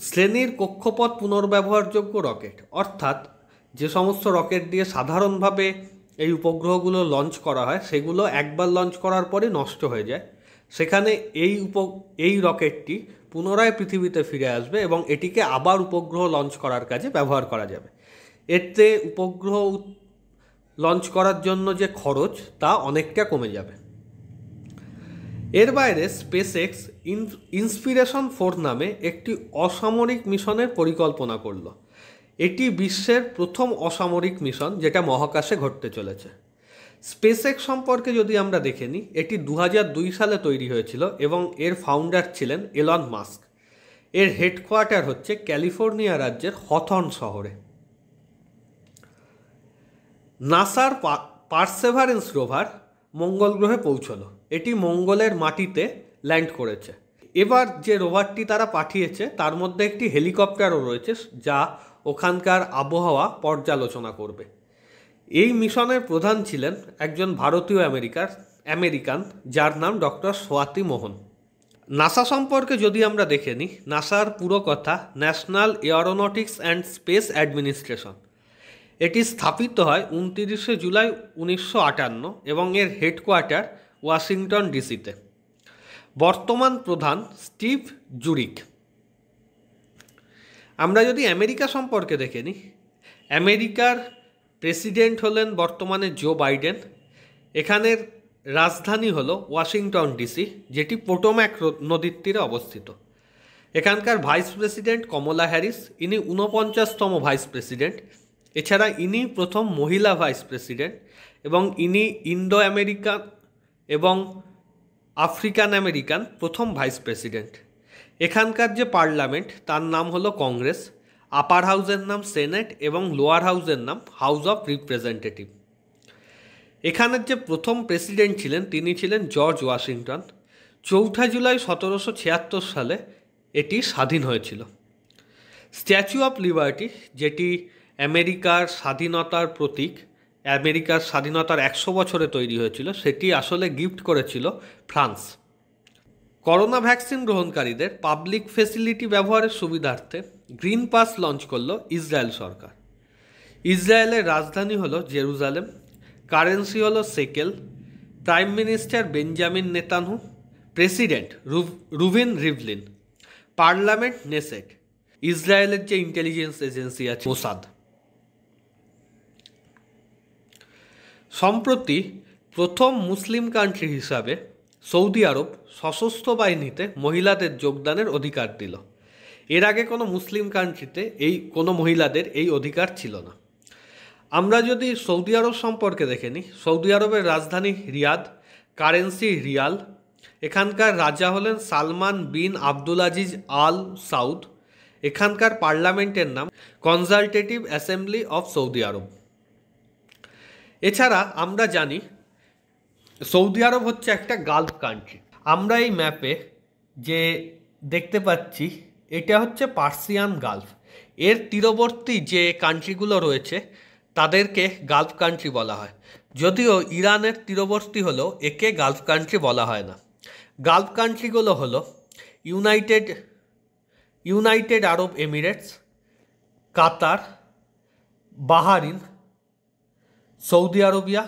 শ্রেণীর কক্ষপথ পুনর্ব্যবহারযোগ্য রকেট অর্থাৎ যে সমস্ত রকেট দিয়ে সাধারণভাবে এই উপগ্রহগুলো লঞ্চ করা হয় সেগুলো একবার লঞ্চ করার পরে নষ্ট হয়ে যায় সেখানে এই উপ এই রকেটটি পুনরায় পৃথিবীতে ফিরে আসবে এবং এটিকে আবার উপগ্রহ লঞ্চ করার কাজে ব্যবহার করা যাবে এতে উপগ্রহ লঞ্চ করার জন্য যে খরচ তা অনেকটা কমে যাবে এর বাইরে স্পেস এক্স ইন্সপিরেশন ফোর নামে একটি অসামরিক মিশনের পরিকল্পনা করলো এটি বিশ্বের প্রথম অসামরিক মিশন যেটা মহাকাশে ঘটতে চলেছে স্পেসএক্স সম্পর্কে যদি আমরা দেখে নিই এটি দু সালে তৈরি হয়েছিল এবং এর ফাউন্ডার ছিলেন এলন মাস্ক এর হেডকোয়ার্টার হচ্ছে ক্যালিফোর্নিয়া রাজ্যের হথন শহরে নাসার পার্সেভারেন্স রোভার মঙ্গল গ্রহে পৌঁছল এটি মঙ্গলের মাটিতে ল্যান্ড করেছে এবার যে রোভারটি তারা পাঠিয়েছে তার মধ্যে একটি হেলিকপ্টারও রয়েছে যা ওখানকার আবহাওয়া পর্যালোচনা করবে এই মিশনের প্রধান ছিলেন একজন ভারতীয় আমেরিকার আমেরিকান যার নাম ডক্টর সোয়াতি মোহন নাসা সম্পর্কে যদি আমরা দেখে নিই নাসার পুরো কথা national aeronautics and space administration এটি স্থাপিত হয় উনতিরিশে জুলাই উনিশশো আটান্ন এবং এর হেডকোয়ার্টার ওয়াশিংটন ডিসিতে বর্তমান প্রধান স্টিভ জুরিক আমরা যদি আমেরিকা সম্পর্কে দেখে নিই আমেরিকার প্রেসিডেন্ট হলেন বর্তমানে জো বাইডেন এখানের রাজধানী হলো ওয়াশিংটন ডিসি যেটি পোটোম্যাক নদীর তীরে অবস্থিত এখানকার ভাইস প্রেসিডেন্ট কমলা হ্যারিস ইনি ঊনপঞ্চাশতম ভাইস প্রেসিডেন্ট এছাড়া ইনি প্রথম মহিলা ভাইস প্রেসিডেন্ট এবং ইনি ইন্দো আমেরিকান এবং আফ্রিকান আমেরিকান প্রথম ভাইস প্রেসিডেন্ট এখানকার যে পার্লামেন্ট তার নাম হলো কংগ্রেস আপার হাউসের নাম সেনেট এবং লোয়ার হাউসের নাম হাউস অফ রিপ্রেজেন্টেটিভ এখানের যে প্রথম প্রেসিডেন্ট ছিলেন তিনি ছিলেন জর্জ ওয়াশিংটন চৌঠা জুলাই সতেরোশো ছিয়াত্তর সালে এটি স্বাধীন হয়েছিল স্ট্যাচু অফ লিবার্টি যেটি আমেরিকার স্বাধীনতার প্রতীক আমেরিকার স্বাধীনতার একশো বছরে তৈরি হয়েছিল সেটি আসলে গিফট করেছিল ফ্রান্স করোনা ভ্যাকসিন গ্রহণকারীদের পাবলিক ফেসিলিটি ব্যবহারের সুবিধার্থে গ্রিন পাস লঞ্চ করল ইসরায়েল সরকার ইসরায়েলের রাজধানী হলো জেরুজালেম কারেন্সি হলো shekel prime minister Benjamin Netanyahu president Reuven Rivlin parliament Knesset ইসরায়েলের যে ইন্টেলিজেন্স এজেন্সি আছে মোসাদ সম্প্রতি প্রথম মুসলিম কান্ট্রি হিসাবে সৌদি আরব সশস্ত্র বাহিনীতে মহিলাদের যোগদানের অধিকার দিল এর আগে কোনো মুসলিম কান্ট্রিতে এই কোনো মহিলাদের এই অধিকার ছিল না আমরা যদি সৌদি আরব সম্পর্কে দেখে নিই সৌদি আরবের রাজধানী রিয়াদ কারেন্সি রিয়াল এখানকার রাজা হলেন সালমান বিন আব্দুল আজিজ আল সাউদ এখানকার পার্লামেন্টের নাম consultative assembly of Saudi Arabia এছাড়া আমরা জানি সৌদি আরব হচ্ছে একটা গালফ কান্ট্রি আমরা এই ম্যাপে যে দেখতে পাচ্ছি এটা হচ্ছে পার্সিয়ান গালফ এর তীরবর্তী যে কান্ট্রিগুলো রয়েছে তাদেরকে গালফ কান্ট্রি বলা হয় যদিও ইরানের তীরবর্তী হলো একে গালফ কান্ট্রি বলা হয় না গালফ কান্ট্রিগুলো হলো United United Arab Emirates Qatar Bahrain Saudi Arabia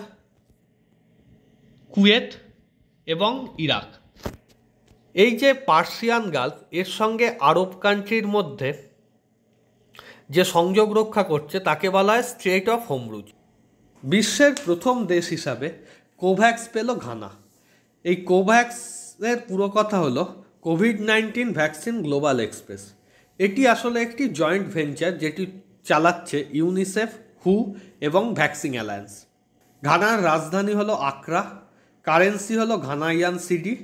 Kuwait এবং ইরাক এই যে পার্সিয়ান গালফ এর সঙ্গে আরব কান্ট্রির মধ্যে যে সংযোগ রক্ষা করছে তাকে বলা হয় স্ট্রেট অফ হোমরুজ বিশ্বের প্রথম দেশ হিসাবে কোভ্যাক্স পেল ঘানা এই কোভ্যাক্সের পুরো কথা হলো কোভিড নাইন্টিন ভ্যাকসিন গ্লোবাল এক্সপ্রেস এটি আসলে একটি জয়েন্ট ভেঞ্চার যেটি চালাচ্ছে ইউনিসেফ হু এবং ভ্যাকসিন অ্যালায়েন্স ঘানার রাজধানী হলো আক্রা কারেন্সি হলো ঘানাইয়ান সিডি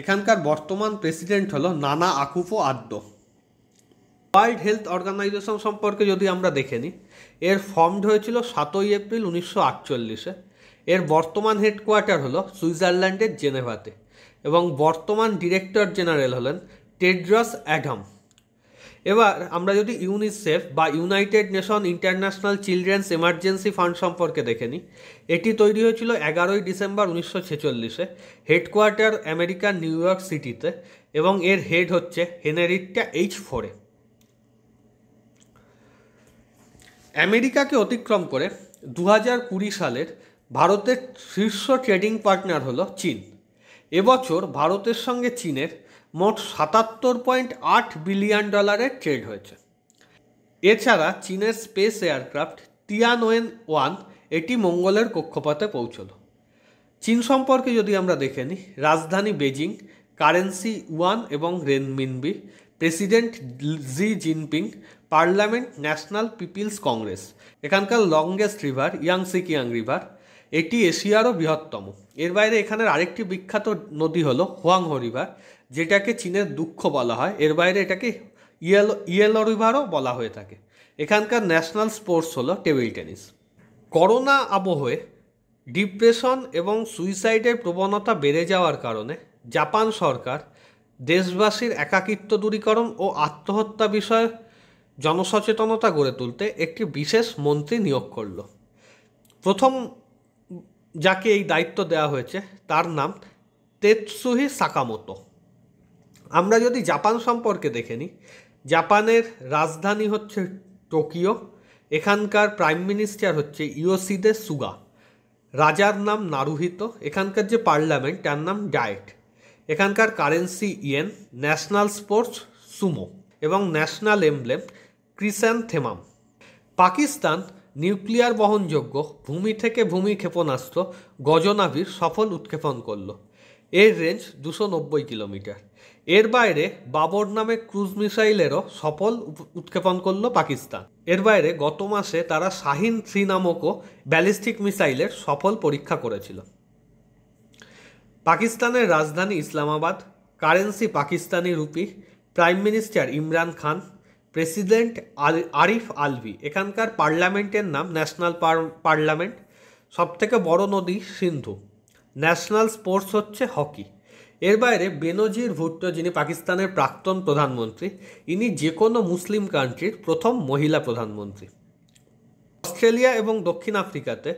এখানকার বর্তমান প্রেসিডেন্ট হলো নানা আকুফো আদ্য ওয়ার্ল্ড হেলথ অর্গানাইজেশন সম্পর্কে যদি আমরা দেখে নিই এর ফর্মড হয়েছিল সাতই এপ্রিল উনিশশো আটচল্লিশে এর বর্তমান হেডকোয়ার্টার হলো সুইজারল্যান্ডের জেনেভাতে এবং বর্তমান ডিরেক্টর জেনারেল হলেন টেড্রাস অ্যাডাম এবার আমরা যদি ইউনিসেফ বা United Nation international children's emergency fund সম্পর্কে দেখে নিই এটি তৈরি হয়েছিল এগারোই ডিসেম্বর উনিশশো ছেচল্লিশে হেডকোয়ার্টার আমেরিকার নিউ ইয়র্ক সিটিতে এবং এর হেড হচ্ছে হেনেরিটটা এইচ ফোরে আমেরিকাকে অতিক্রম করে দু হাজার কুড়ি সালের ভারতের শীর্ষ ট্রেডিং পার্টনার হলো চীন এবছর ভারতের সঙ্গে চীনের মোট সাতাত্তর পয়েন্ট আট বিলিয়ন ডলারের ট্রেড হয়েছে এছাড়া চীনের স্পেস এয়ারক্রাফট তিয়ানোয়েন ওয়ান এটি মঙ্গলের কক্ষপথে পৌঁছল চীন সম্পর্কে যদি আমরা দেখে নিই রাজধানী বেজিং কারেন্সি ওয়ান এবং renminbi president Xi Jinping parliament national people's congress এখানকার লংগেস্ট রিভার ইয়াংসিকিয়াং রিভার এটি এশিয়ারও বৃহত্তম এর বাইরে এখানের আরেকটি বিখ্যাত নদী হলো হোয়াংহো রিভার যেটাকে চীনের দুঃখ বলা হয় এর বাইরে এটাকে ইয়েলো ইয়েলো রিভারও বলা হয়ে থাকে এখানকার ন্যাশনাল স্পোর্টস হলো টেবিল টেনিস করোনা আবহে ডিপ্রেশন এবং সুইসাইডের প্রবণতা বেড়ে যাওয়ার কারণে জাপান সরকার দেশবাসীর একাকিত্ব দূরীকরণ ও আত্মহত্যা বিষয়ে জনসচেতনতা গড়ে তুলতে একটি বিশেষ মন্ত্রী নিয়োগ করল প্রথম যাকে এই দায়িত্ব দেওয়া হয়েছে তার নাম তেৎসুহি সাকামতো আমরা যদি জাপান সম্পর্কে দেখে নিই জাপানের রাজধানী হচ্ছে টোকিও এখানকার প্রাইম মিনিস্টার হচ্ছে ইয়োসিদে সুগা রাজার নাম নারুহিত এখানকার যে পার্লামেন্ট তার নাম ডায়েট এখানকার currency yen national sports sumo এবং ন্যাশনাল এমব্লেম থেমাম পাকিস্তান নিউক্লিয়ার বহনযোগ্য ভূমি থেকে ভূমি ক্ষেপণাস্ত্র গজনাভির সফল উৎক্ষেপণ করল এর রেঞ্জ দুশো নব্বই কিলোমিটার এর বাইরে বাবর নামে ক্রুজ মিসাইলেরও সফল উৎক্ষেপণ করল পাকিস্তান এর বাইরে গত মাসে তারা শাহিন থ্রি নামকও ব্যালিস্টিক মিসাইলের সফল পরীক্ষা করেছিল পাকিস্তানের রাজধানী Islamabad currency Pakistani rupee prime minister Imran Khan president আল আরিফ আলভি এখানকার পার্লামেন্টের নাম ন্যাশনাল পার্লামেন্ট সবথেকে বড় নদী সিন্ধু ন্যাশনাল স্পোর্টস হচ্ছে হকি এর বাইরে বেনজির ভুট্টো যিনি পাকিস্তানের প্রাক্তন প্রধানমন্ত্রী ইনি যে কোনো মুসলিম কান্ট্রির প্রথম মহিলা প্রধানমন্ত্রী অস্ট্রেলিয়া এবং দক্ষিণ আফ্রিকাতে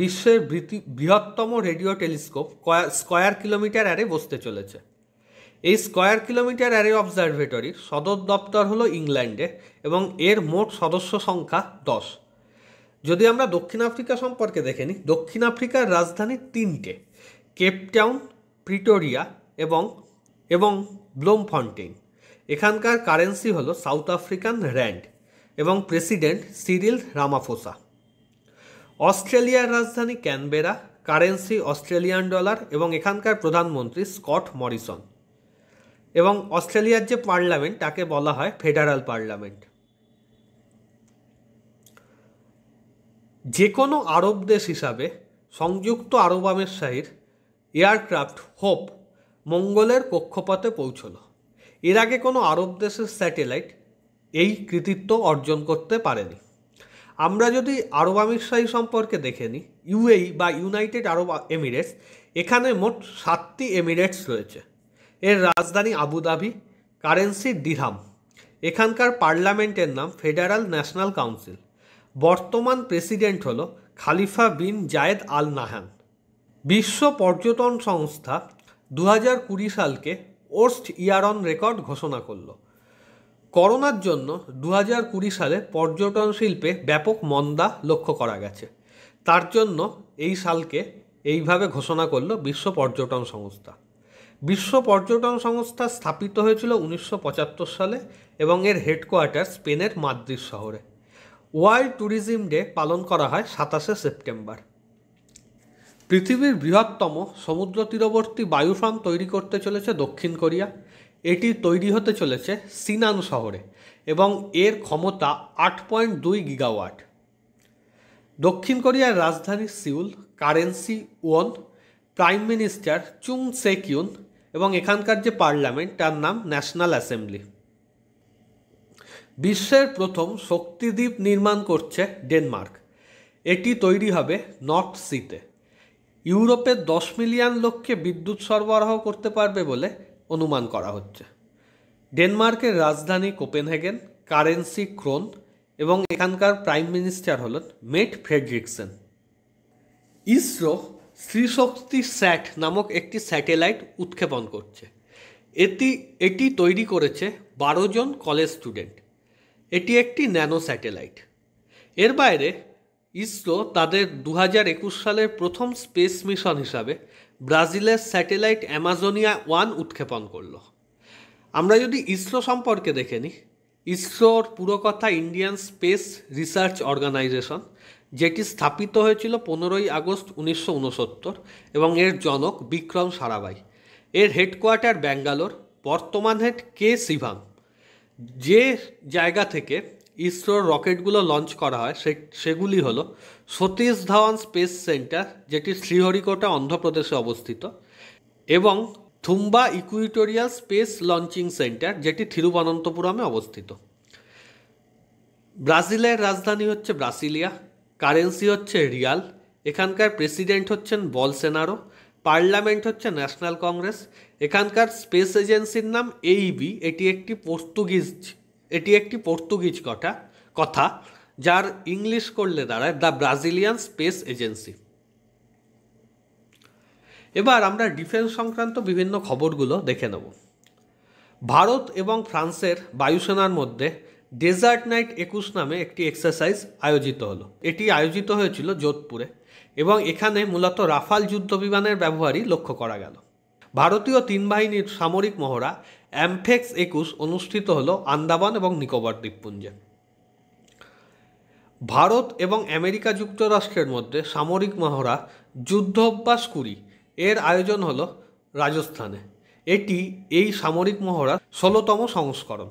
বিশ্বের বৃহত্তম radio telescope square kilometre array বসতে চলেছে এই স্কয়ার কিলোমিটার অ্যারে অবজারভেটরির সদর দপ্তর হলো ইংল্যান্ডে এবং এর মোট সদস্য সংখ্যা দশ যদি আমরা দক্ষিণ আফ্রিকা সম্পর্কে দেখে নিই দক্ষিণ আফ্রিকার রাজধানী তিনটে কেপটাউন প্রিটোরিয়া এবং এবং ব্লোম ফন্টেন এখানকার কারেন্সি হলো সাউথ আফ্রিকান র্যান্ড এবং প্রেসিডেন্ট সিরিল রামাফোসা অস্ট্রেলিয়ার রাজধানী ক্যানবেরা কারেন্সি অস্ট্রেলিয়ান ডলার এবং এখানকার প্রধানমন্ত্রী স্কট মরিসন এবং অস্ট্রেলিয়ার যে পার্লামেন্ট তাকে বলা হয় ফেডারাল পার্লামেন্ট যে কোনো আরব দেশ হিসাবে সংযুক্ত আরব আমিরশাহীর এয়ারক্রাফট হোপ মঙ্গলের কক্ষপথে পৌঁছল এর আগে কোনো আরব দেশের স্যাটেলাইট এই কৃতিত্ব অর্জন করতে পারেনি আমরা যদি আরব আমিরশাহী সম্পর্কে দেখে নিই ইউএই বা ইউনাইটেড আরব এমিরেটস এখানে মোট সাতটি এমিরেটস রয়েছে এর রাজধানী আবুধাবি কারেন্সি ডিহাম এখানকার পার্লামেন্টের নাম ফেডারাল ন্যাশনাল কাউন্সিল বর্তমান প্রেসিডেন্ট হল খালিফা বিন জায়েদ আল নাহান বিশ্ব পর্যটন সংস্থা দু হাজার কুড়ি সালকে ওর্স্ট ইয়ার অন রেকর্ড ঘোষণা করল করোনার জন্য দু হাজার কুড়ি সালে পর্যটন শিল্পে ব্যাপক মন্দা লক্ষ্য করা গেছে তার জন্য এই সালকে এইভাবে ঘোষণা করল বিশ্ব পর্যটন সংস্থা বিশ্ব পর্যটন সংস্থা স্থাপিত হয়েছিল উনিশশো সালে এবং এর হেডকোয়ার্টার স্পেনের মাদ্রিদ শহরে ওয়ার্ল্ড ট্যুরিজম ডে পালন করা হয় সাতাশে সেপ্টেম্বর পৃথিবীর বৃহত্তম সমুদ্র তীরবর্তী বায়ুফ্রাম তৈরি করতে চলেছে দক্ষিণ কোরিয়া এটি তৈরি হতে চলেছে সিনান শহরে এবং এর ক্ষমতা আট পয়েন্ট দুই গিগাওয়াট দক্ষিণ কোরিয়ার রাজধানী Seoul currency won prime minister Chung Syekyun এবং এখানকার যে পার্লামেন্ট তার নাম ন্যাশনাল অ্যাসেম্বলি বিশ্বের প্রথম শক্তিদ্বীপ নির্মাণ করছে ডেনমার্ক এটি তৈরি হবে নর্থ সিতে ইউরোপের দশ মিলিয়ন লোককে বিদ্যুৎ সরবরাহ করতে পারবে বলে অনুমান করা হচ্ছে ডেনমার্কের রাজধানী কোপেনহেগেন কারেন্সি ক্রোন এবং এখানকার প্রাইম মিনিস্টার হলেন মেট ফ্রেডরিকসেন ইসরো শ্রীশক্তি স্যাট নামক একটি স্যাটেলাইট উৎক্ষেপণ করছে এটি এটি তৈরি করেছে বারো জন কলেজ স্টুডেন্ট এটি একটি ন্যানো স্যাটেলাইট এর বাইরে ইসরো তাদের দু সালের প্রথম স্পেস মিশন হিসাবে ব্রাজিলের স্যাটেলাইট অ্যামাজোনিয়া ওয়ান উৎক্ষেপণ করল আমরা যদি ইসরো সম্পর্কে দেখে নিই ইসরোর পুরো কথা ইন্ডিয়ান স্পেস রিসার্চ অর্গানাইজেশন যেটি স্থাপিত হয়েছিল পনেরোই আগস্ট উনিশশো এবং এর জনক বিক্রম সারাবাই এর হেডকোয়ার্টার ব্যাঙ্গালোর বর্তমান হেড কে সিভাং যে জায়গা থেকে ইসরোর রকেটগুলো লঞ্চ করা হয় সে সেগুলি হলো সতীশ ধাওয়ান স্পেস সেন্টার যেটি শ্রীহরিকোটা অন্ধ্রপ্রদেশে অবস্থিত এবং Thumba equatorial space launching centre যেটি থিরুবনন্তপুরমে অবস্থিত ব্রাজিলের রাজধানী হচ্ছে ব্রাসিলিয়া কারেন্সি হচ্ছে রিয়াল এখানকার প্রেসিডেন্ট হচ্ছেন বলসেনারো পার্লামেন্ট হচ্ছে ন্যাশনাল কংগ্রেস এখানকার স্পেস এজেন্সির নাম এইবি e এটি একটি পর্তুগিজ এটি একটি পর্তুগিজ কথা কথা যার ইংলিশ করলে দাঁড়ায় দ্য ব্রাজিলিয়ান স্পেস এজেন্সি এবার আমরা ডিফেন্স সংক্রান্ত বিভিন্ন খবরগুলো দেখে নেব ভারত এবং ফ্রান্সের বায়ুসেনার মধ্যে ডেজার্ট নাইট একুশ নামে একটি এক্সারসাইজ আয়োজিত হলো এটি আয়োজিত হয়েছিল যোধপুরে এবং এখানে মূলত রাফাল যুদ্ধ বিমানের ব্যবহারই লক্ষ্য করা গেল ভারতীয় তিন বাহিনীর সামরিক মহড়া অ্যামফেক্স একুশ অনুষ্ঠিত হল আন্দামান এবং নিকোবর দ্বীপপুঞ্জে ভারত এবং আমেরিকা যুক্তরাষ্ট্রের মধ্যে সামরিক মহড়া যুদ্ধ অভ্যাস কুড়ি এর আয়োজন হল রাজস্থানে এটি এই সামরিক মহড়ার ষোলোতম সংস্করণ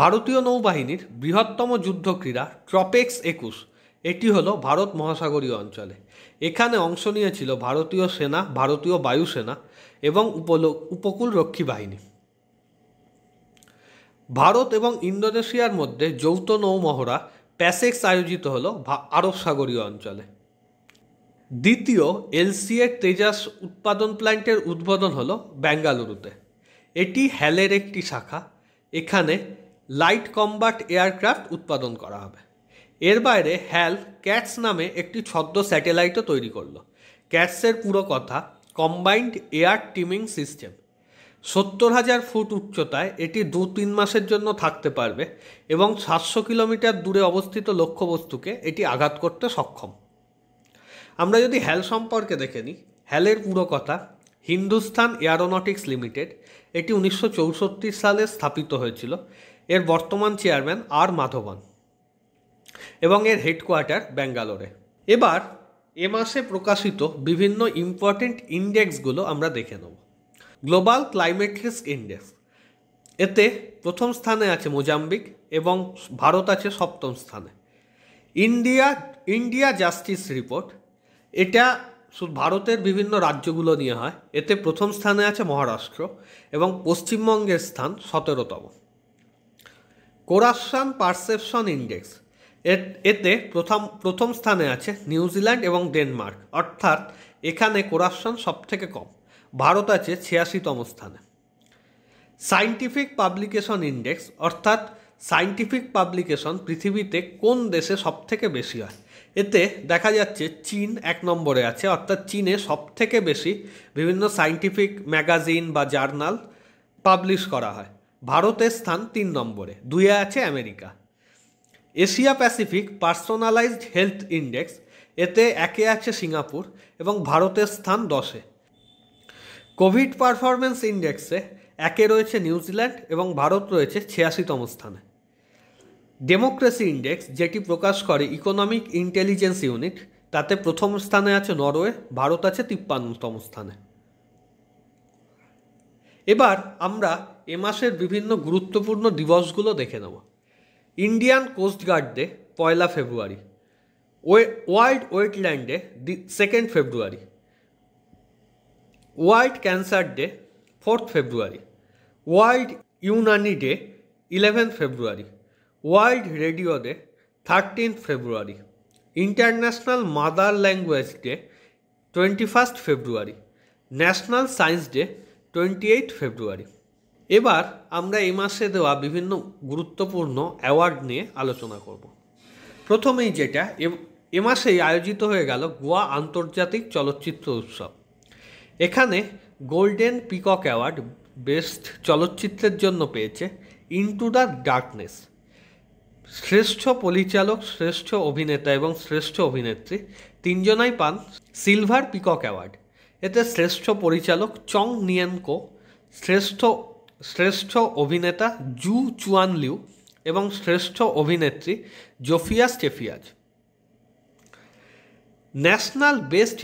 ভারতীয় নৌবাহিনীর বৃহত্তম যুদ্ধ ক্রীড়া ট্রপেক্স একুশ এটি হলো ভারত মহাসাগরীয় অঞ্চলে এখানে অংশ নিয়েছিল ভারতীয় সেনা ভারতীয় বায়ুসেনা এবং উপকূল রক্ষী বাহিনী ভারত এবং ইন্দোনেশিয়ার মধ্যে যৌথ নৌমহড়া প্যাসেক্স আয়োজিত হল আরব সাগরীয় অঞ্চলে দ্বিতীয় এলসিএ তেজাস উৎপাদন প্ল্যান্টের উদ্বোধন হল বেঙ্গালুরুতে এটি হ্যালের একটি শাখা এখানে লাইট কম্বাট এয়ারক্রাফট উৎপাদন করা হবে এর বাইরে হ্যাল ক্যাটস নামে একটি ছদ্ম স্যাটেলাইটও তৈরি করলো ক্যাটসের পুরো কথা কম্বাইন্ড এয়ার টিমিং সিস্টেম সত্তর হাজার ফুট উচ্চতায় এটি দু তিন মাসের জন্য থাকতে পারবে এবং সাতশো কিলোমিটার দূরে অবস্থিত লক্ষ্যবস্তুকে এটি আঘাত করতে সক্ষম আমরা যদি হ্যাল সম্পর্কে দেখে নিই হ্যালের পুরো কথা এয়ারোনটিক্স লিমিটেড এটি উনিশশো সালে স্থাপিত হয়েছিল এর বর্তমান চেয়ারম্যান আর মাধবন এবং এর হেডকোয়ার্টার ব্যাঙ্গালোরে এবার এ মাসে প্রকাশিত বিভিন্ন ইম্পর্টেন্ট ইন্ডেক্সগুলো আমরা দেখে নেব গ্লোবাল ক্লাইমেট রিস্ক ইন্ডেক্স এতে প্রথম স্থানে আছে মোজাম্বিক এবং ভারত আছে সপ্তম স্থানে ইন্ডিয়া ইন্ডিয়া জাস্টিস রিপোর্ট এটা ভারতের বিভিন্ন রাজ্যগুলো নিয়ে হয় এতে প্রথম স্থানে আছে মহারাষ্ট্র এবং পশ্চিমবঙ্গের স্থান সতেরোতম কোরাসান পারসেপশন ইন্ডেক্স এতে প্রথম প্রথম স্থানে আছে নিউজিল্যান্ড এবং ডেনমার্ক অর্থাৎ এখানে সব সবথেকে কম ভারত আছে ছিয়াশিতম স্থানে সাইন্টিফিক পাবলিকেশন ইন্ডেক্স অর্থাৎ সাইন্টিফিক পাবলিকেশন পৃথিবীতে কোন দেশে সবথেকে বেশি হয় এতে দেখা যাচ্ছে চীন এক নম্বরে আছে অর্থাৎ চীনে সবথেকে বেশি বিভিন্ন সাইন্টিফিক ম্যাগাজিন বা জার্নাল পাবলিশ করা হয় ভারতের স্থান তিন নম্বরে দুইয়ে আছে America Asia Pacific personalised health index এতে একে আছে সিঙ্গাপুর এবং ভারতের স্থান দশে কোভিড পারফরমেন্স ইন্ডেক্সে একে রয়েছে নিউজিল্যান্ড এবং ভারত রয়েছে ছিয়াশিতম স্থানে ডেমোক্রেসি ইন্ডেক্স যেটি প্রকাশ করে ইকোনমিক ইন্টেলিজেন্স ইউনিট তাতে প্রথম স্থানে আছে নরওয়ে ভারত আছে তিপ্পান্নতম স্থানে এবার আমরা এ মাসের বিভিন্ন গুরুত্বপূর্ণ দিবসগুলো দেখে নেব ইন্ডিয়ান কোস্টগার্ড ডে পয়লা February world wetland day second February world cancer day fourth February world Unani day eleven February world radio day thirteenth February international mother language day twenty first February national science day twenty eight February এবার আমরা এই মাসে দেওয়া বিভিন্ন গুরুত্বপূর্ণ award নিয়ে আলোচনা করব প্রথমেই যেটা এ মাসেই আয়োজিত হয়ে গেল গোয়া আন্তর্জাতিক চলচ্চিত্র উৎসব এখানে গোল্ডেন পিকক অ্যাওয়ার্ড বেস্ট চলচ্চিত্রের জন্য পেয়েছে ইন্টু দ্য ডার্কনেস শ্রেষ্ঠ পরিচালক শ্রেষ্ঠ অভিনেতা এবং শ্রেষ্ঠ অভিনেত্রী তিনজনাই পান সিলভার পিকক অ্যাওয়ার্ড এতে শ্রেষ্ঠ পরিচালক চং নিয়েনকো শ্রেষ্ঠ শ্রেষ্ঠ অভিনেতা জু চুয়ান লিউ এবং শ্রেষ্ঠ অভিনেত্রী Zofia Stafiej national best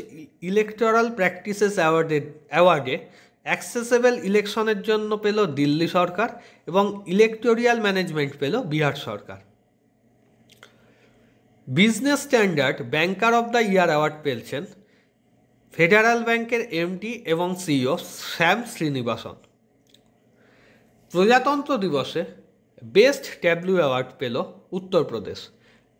electoral practices অ্যাওয়ার্ডের অ্যাওয়ার্ডে অ্যাক্সেসেবল ইলেকশনের জন্য পেল দিল্লি সরকার এবং ইলেকটোরিয়াল ম্যানেজমেন্ট পেল বিহার সরকার business standard banker of the year award পেয়েছেন ফেডারেল ব্যাংকের এমডি এবং সিইও শ্যাম শ্রীনিবাসন প্রজাতন্ত্র দিবসে বেস্ট ট্যাবলু অ্যাওয়ার্ড পেল উত্তরপ্রদেশ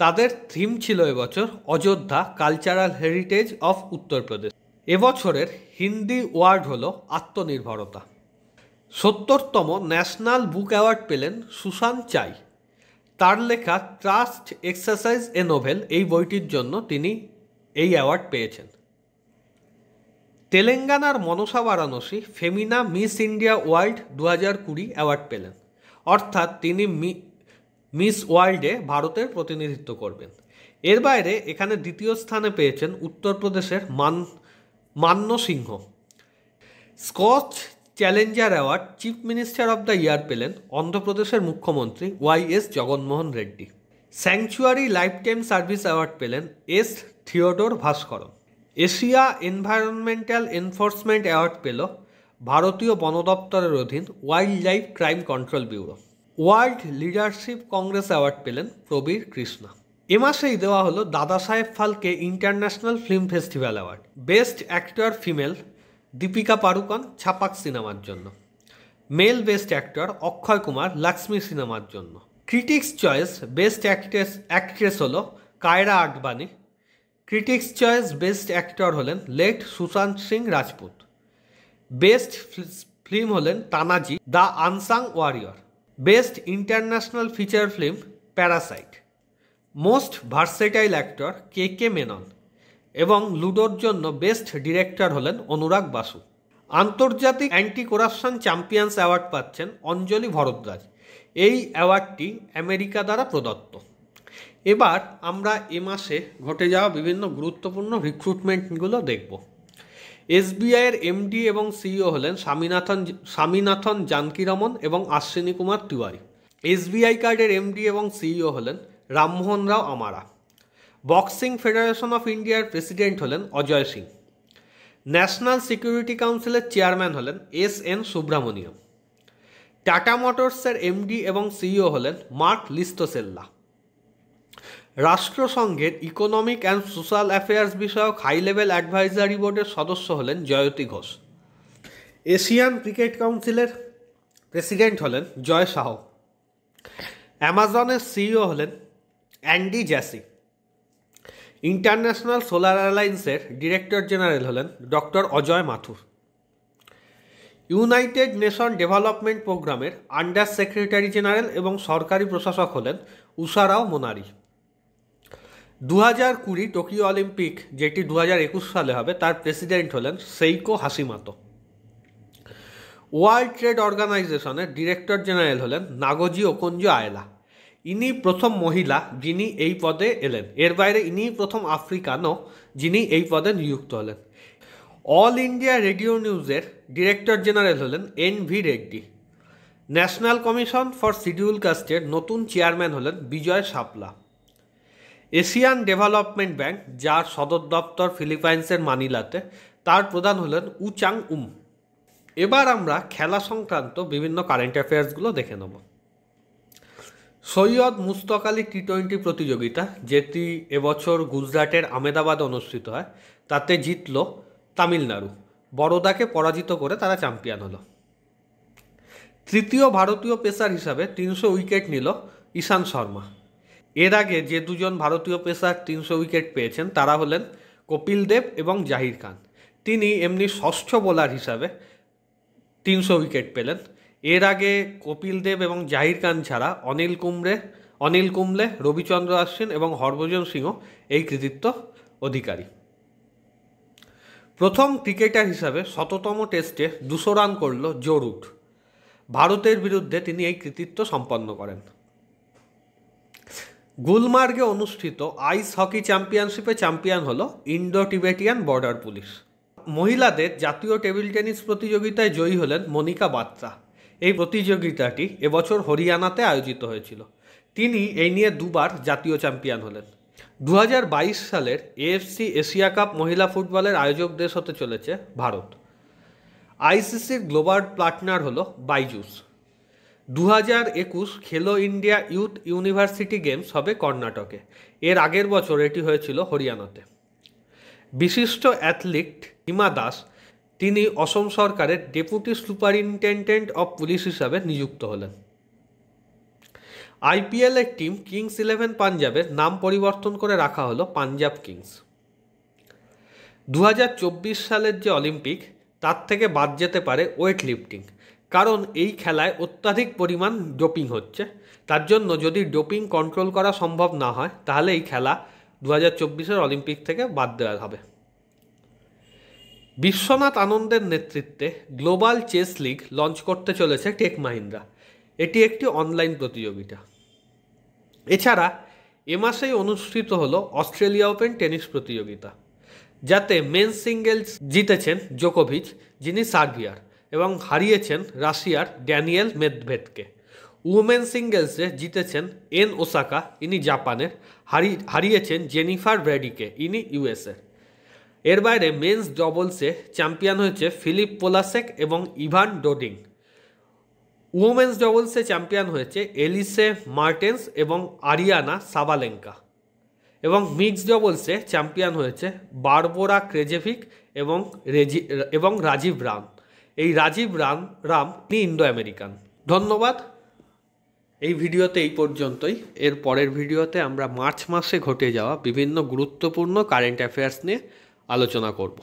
তাদের থিম ছিল এবছর Ayodhya cultural heritage of Uttar Pradesh এবছরের হিন্দি ওয়ার্ড হল আত্মনির্ভরতা সত্তরতম ন্যাশনাল বুক অ্যাওয়ার্ড পেলেন সুশান চাই তার লেখা ট্রাস্ট এক্সারসাইজ এ নোভেল এই বইটির জন্য তিনি এই অ্যাওয়ার্ড পেয়েছেন তেলেঙ্গানার Manasa Varanasi Femina Miss India World দু হাজার কুড়ি অ্যাওয়ার্ড পেলেন অর্থাৎ তিনি মিস ওয়ার্ল্ডে ভারতের প্রতিনিধিত্ব করবেন এর বাইরে এখানে দ্বিতীয় স্থানে পেয়েছেন উত্তরপ্রদেশের মান মান্য Singh Skoch challenger award chief minister of the year পেলেন অন্ধ্রপ্রদেশের মুখ্যমন্ত্রী Y S Jaganmohan Reddy Sanctuary lifetime service award পেলেন S Theodore Bhaskaran Asia environmental enforcement award পেল ভারতীয় বন দপ্তরের অধীন wildlife crime control bureau World leadership congress award পেলেন প্রবীর কৃষ্ণা এ মাসেই দেওয়া হলো Dada Saheb Phalke international film festival award best actor female Deepika Padukone Chhapaak সিনেমার জন্য mail best actor Akshay Kumar Laxmii সিনেমার জন্য critics choice best actress actress হলো Kiara Advani critics choice best actor হলেন late Sushant Singh Rajput best film হলেন Tanhaji the unsung warrior best international feature film Parasite most versatile actor K K Menon এবং লুডোর জন্য বেস্ট ডিরেক্টর হলেন অনুরাগ বাসু আন্তর্জাতিক অ্যান্টি করাপশন চ্যাম্পিয়ন্স অ্যাওয়ার্ড পাচ্ছেন অঞ্জলি ভরদ্বাজ এই অ্যাওয়ার্ডটি আমেরিকা দ্বারা প্রদত্ত এবার আমরা এ মাসে ঘটে যাওয়া বিভিন্ন গুরুত্বপূর্ণ রিক্রুটমেন্টগুলো দেখব এসবিআইয়ের এমডি এবং সিইও হলেন স্বামীনাথন স্বামীনাথন জানকিরমন এবং আশ্বিনী কুমার তিওয়ারি এসবিআই কার্ডের এমডি এবং সিইও হলেন Rammohan Rao Amara boxing federation of ইন্ডিয়ার প্রেসিডেন্ট হলেন অজয় সিং ন্যাশনাল সিকিউরিটি কাউন্সিলের চেয়ারম্যান হলেন এস এন সুব্রামণিয়াম টাটা মোটরসের এমডি এবং সিইও হলেন মার্ক লিস্টোসেল্লা রাষ্ট্রসংঘের ইকোনমিক অ্যান্ড সোশ্যাল অ্যাফেয়ার্স বিষয়ক হাই লেভেল অ্যাডভাইজারি বোর্ডের সদস্য হলেন জয়তী ঘোষ এশিয়ান ক্রিকেট কাউন্সিলের প্রেসিডেন্ট হলেন জয় শাহ অ্যামাজনের সিইও হলেন অ্যান্ডি জ্যাসি ইন্টারন্যাশনাল সোলার অ্যালায়েন্সের ডিরেক্টর জেনারেল হলেন doctor Ajay Mathur United Nation Development প্রোগ্রামের আন্ডার সেক্রেটারি জেনারেল এবং সরকারি প্রশাসক হলেন উষারাও মোনারি দু হাজার কুড়ি টোকিও অলিম্পিক যেটি দু হাজার একুশ সালে হবে তার প্রেসিডেন্ট হলেন সেইকো হাসিমাতো ওয়ার্ল্ড ট্রেড অর্গানাইজেশনের ডিরেক্টর জেনারেল হলেন নাগজি ওকঞ্জ আয়লা ইনি প্রথম মহিলা যিনি এই পদে এলেন এর বাইরে ইনি প্রথম আফ্রিকানও যিনি এই পদে নিযুক্ত হলেন অল ইন্ডিয়া রেডিও নিউজের ডিরেক্টর জেনারেল হলেন N V Reddy national commission for scheduled কাস্টের নতুন চেয়ারম্যান হলেন বিজয় সাপলা এশিয়ান ডেভেলপমেন্ট ব্যাংক যার সদর দপ্তর ফিলিপাইন্সের মানিলাতে তার প্রধান হলেন উচাং উম এবার আমরা খেলা সংক্রান্ত বিভিন্ন কারেন্ট অ্যাফেয়ার্সগুলো দেখে নেব সৈয়দ মুস্তক আলী টি টোয়েন্টি প্রতিযোগিতা যেটি এবছর গুজরাটের আমেদাবাদ অনুষ্ঠিত হয় তাতে জিতল তামিলনাড়ু বড়দাকে পরাজিত করে তারা চ্যাম্পিয়ন হলো তৃতীয় ভারতীয় পেসার হিসাবে তিনশো উইকেট নিল ঈশান শর্মা এর আগে যে দুজন ভারতীয় পেসার তিনশো উইকেট পেয়েছেন তারা হলেন কপিল দেব এবং জাহির খান তিনি এমনি ষষ্ঠ বোলার হিসাবে তিনশো উইকেট পেলেন এর আগে কপিল দেব এবং জাহির খান ছাড়া অনিল কুমড়ে অনিল কুম্বলে রবিচন্দ্র আশ্বিন এবং হরভজন সিংহ এই কৃতিত্ব অধিকারী প্রথম ক্রিকেটার হিসাবে শততম টেস্টে দুশো রান করল জো রুট ভারতের বিরুদ্ধে তিনি এই কৃতিত্ব সম্পন্ন করেন গুলমার্গে অনুষ্ঠিত আইস হকি চ্যাম্পিয়নশিপে চ্যাম্পিয়ন হলো ইন্ডো টিবেটিয়ান বর্ডার পুলিশ মহিলাদের জাতীয় টেবিল টেনিস প্রতিযোগিতায় জয়ী হলেন মনিকা বাত্রা এই প্রতিযোগিতাটি এবছর হরিয়ানাতে আয়োজিত হয়েছিল তিনি এই নিয়ে দুবার জাতীয় চ্যাম্পিয়ন হলেন দু সালের এএফসি এশিয়া কাপ মহিলা ফুটবলের আয়োজক দেশ হতে চলেছে ভারত আইসিসির গ্লোবাল পার্টনার হলো বাইজুস দু হাজার একুশ খেলো ইন্ডিয়া ইউথ ইউনিভার্সিটি গেমস হবে কর্ণাটকে এর আগের বছর এটি হয়েছিল হরিয়ানাতে বিশিষ্ট অ্যাথলিট হিমা দাস তিনি অসম সরকারের ডেপুটি সুপারিনটেনডেন্ট অব পুলিশ হিসাবে নিযুক্ত হলেন আইপিএলের টিম কিংস ইলেভেন পাঞ্জাবের নাম পরিবর্তন করে রাখা হলো পাঞ্জাব কিংস দু সালের যে অলিম্পিক তার থেকে বাদ যেতে পারে ওয়েট লিফটিং কারণ এই খেলায় অত্যাধিক পরিমাণ ডোপিং হচ্ছে তার জন্য যদি ডোপিং কন্ট্রোল করা সম্ভব না হয় তাহলে এই খেলা দু হাজার চব্বিশের অলিম্পিক থেকে বাদ দেওয়া হবে বিশ্বনাথ আনন্দের নেতৃত্বে গ্লোবাল চেস লিগ লঞ্চ করতে চলেছে টেক মাহিন্দ্রা এটি একটি অনলাইন প্রতিযোগিতা এছাড়া এ মাসেই অনুষ্ঠিত হলো অস্ট্রেলিয়া ওপেন টেনিস প্রতিযোগিতা যাতে মেন সিঙ্গেলস জিতেছেন জোকোভিচ যিনি সার্বিয়ার এবং হারিয়েছেন রাশিয়ার ড্যানিয়েল মেদভেদকে উমেন সিঙ্গেলসে জিতেছেন এন ওসাকা ইনি জাপানের হারি হারিয়েছেন জেনিফার ব্র্যাডিকে ইনি ইউএসএর এর বাইরে মেন্স ডবলসে চ্যাম্পিয়ন হয়েছে ফিলিপ পোলাসেক এবং ইভান ডোডিং উমেন্স ডবলসে চ্যাম্পিয়ন হয়েছে এলিসে মার্টেন্স এবং আরিয়ানা সাবালেঙ্কা এবং মিক্স ডবলসে চ্যাম্পিয়ন হয়েছে বারবোরা ক্রেজেভিক এবং রেজি এবং রাজীব রাউন্ড এই রাজীব রাম রাম তিনি ইন্দো আমেরিকান ধন্যবাদ এই ভিডিওতে এই পর্যন্তই এর পরের ভিডিওতে আমরা মার্চ মাসে ঘটে যাওয়া বিভিন্ন গুরুত্বপূর্ণ কারেন্ট অ্যাফেয়ার্স নিয়ে আলোচনা করবো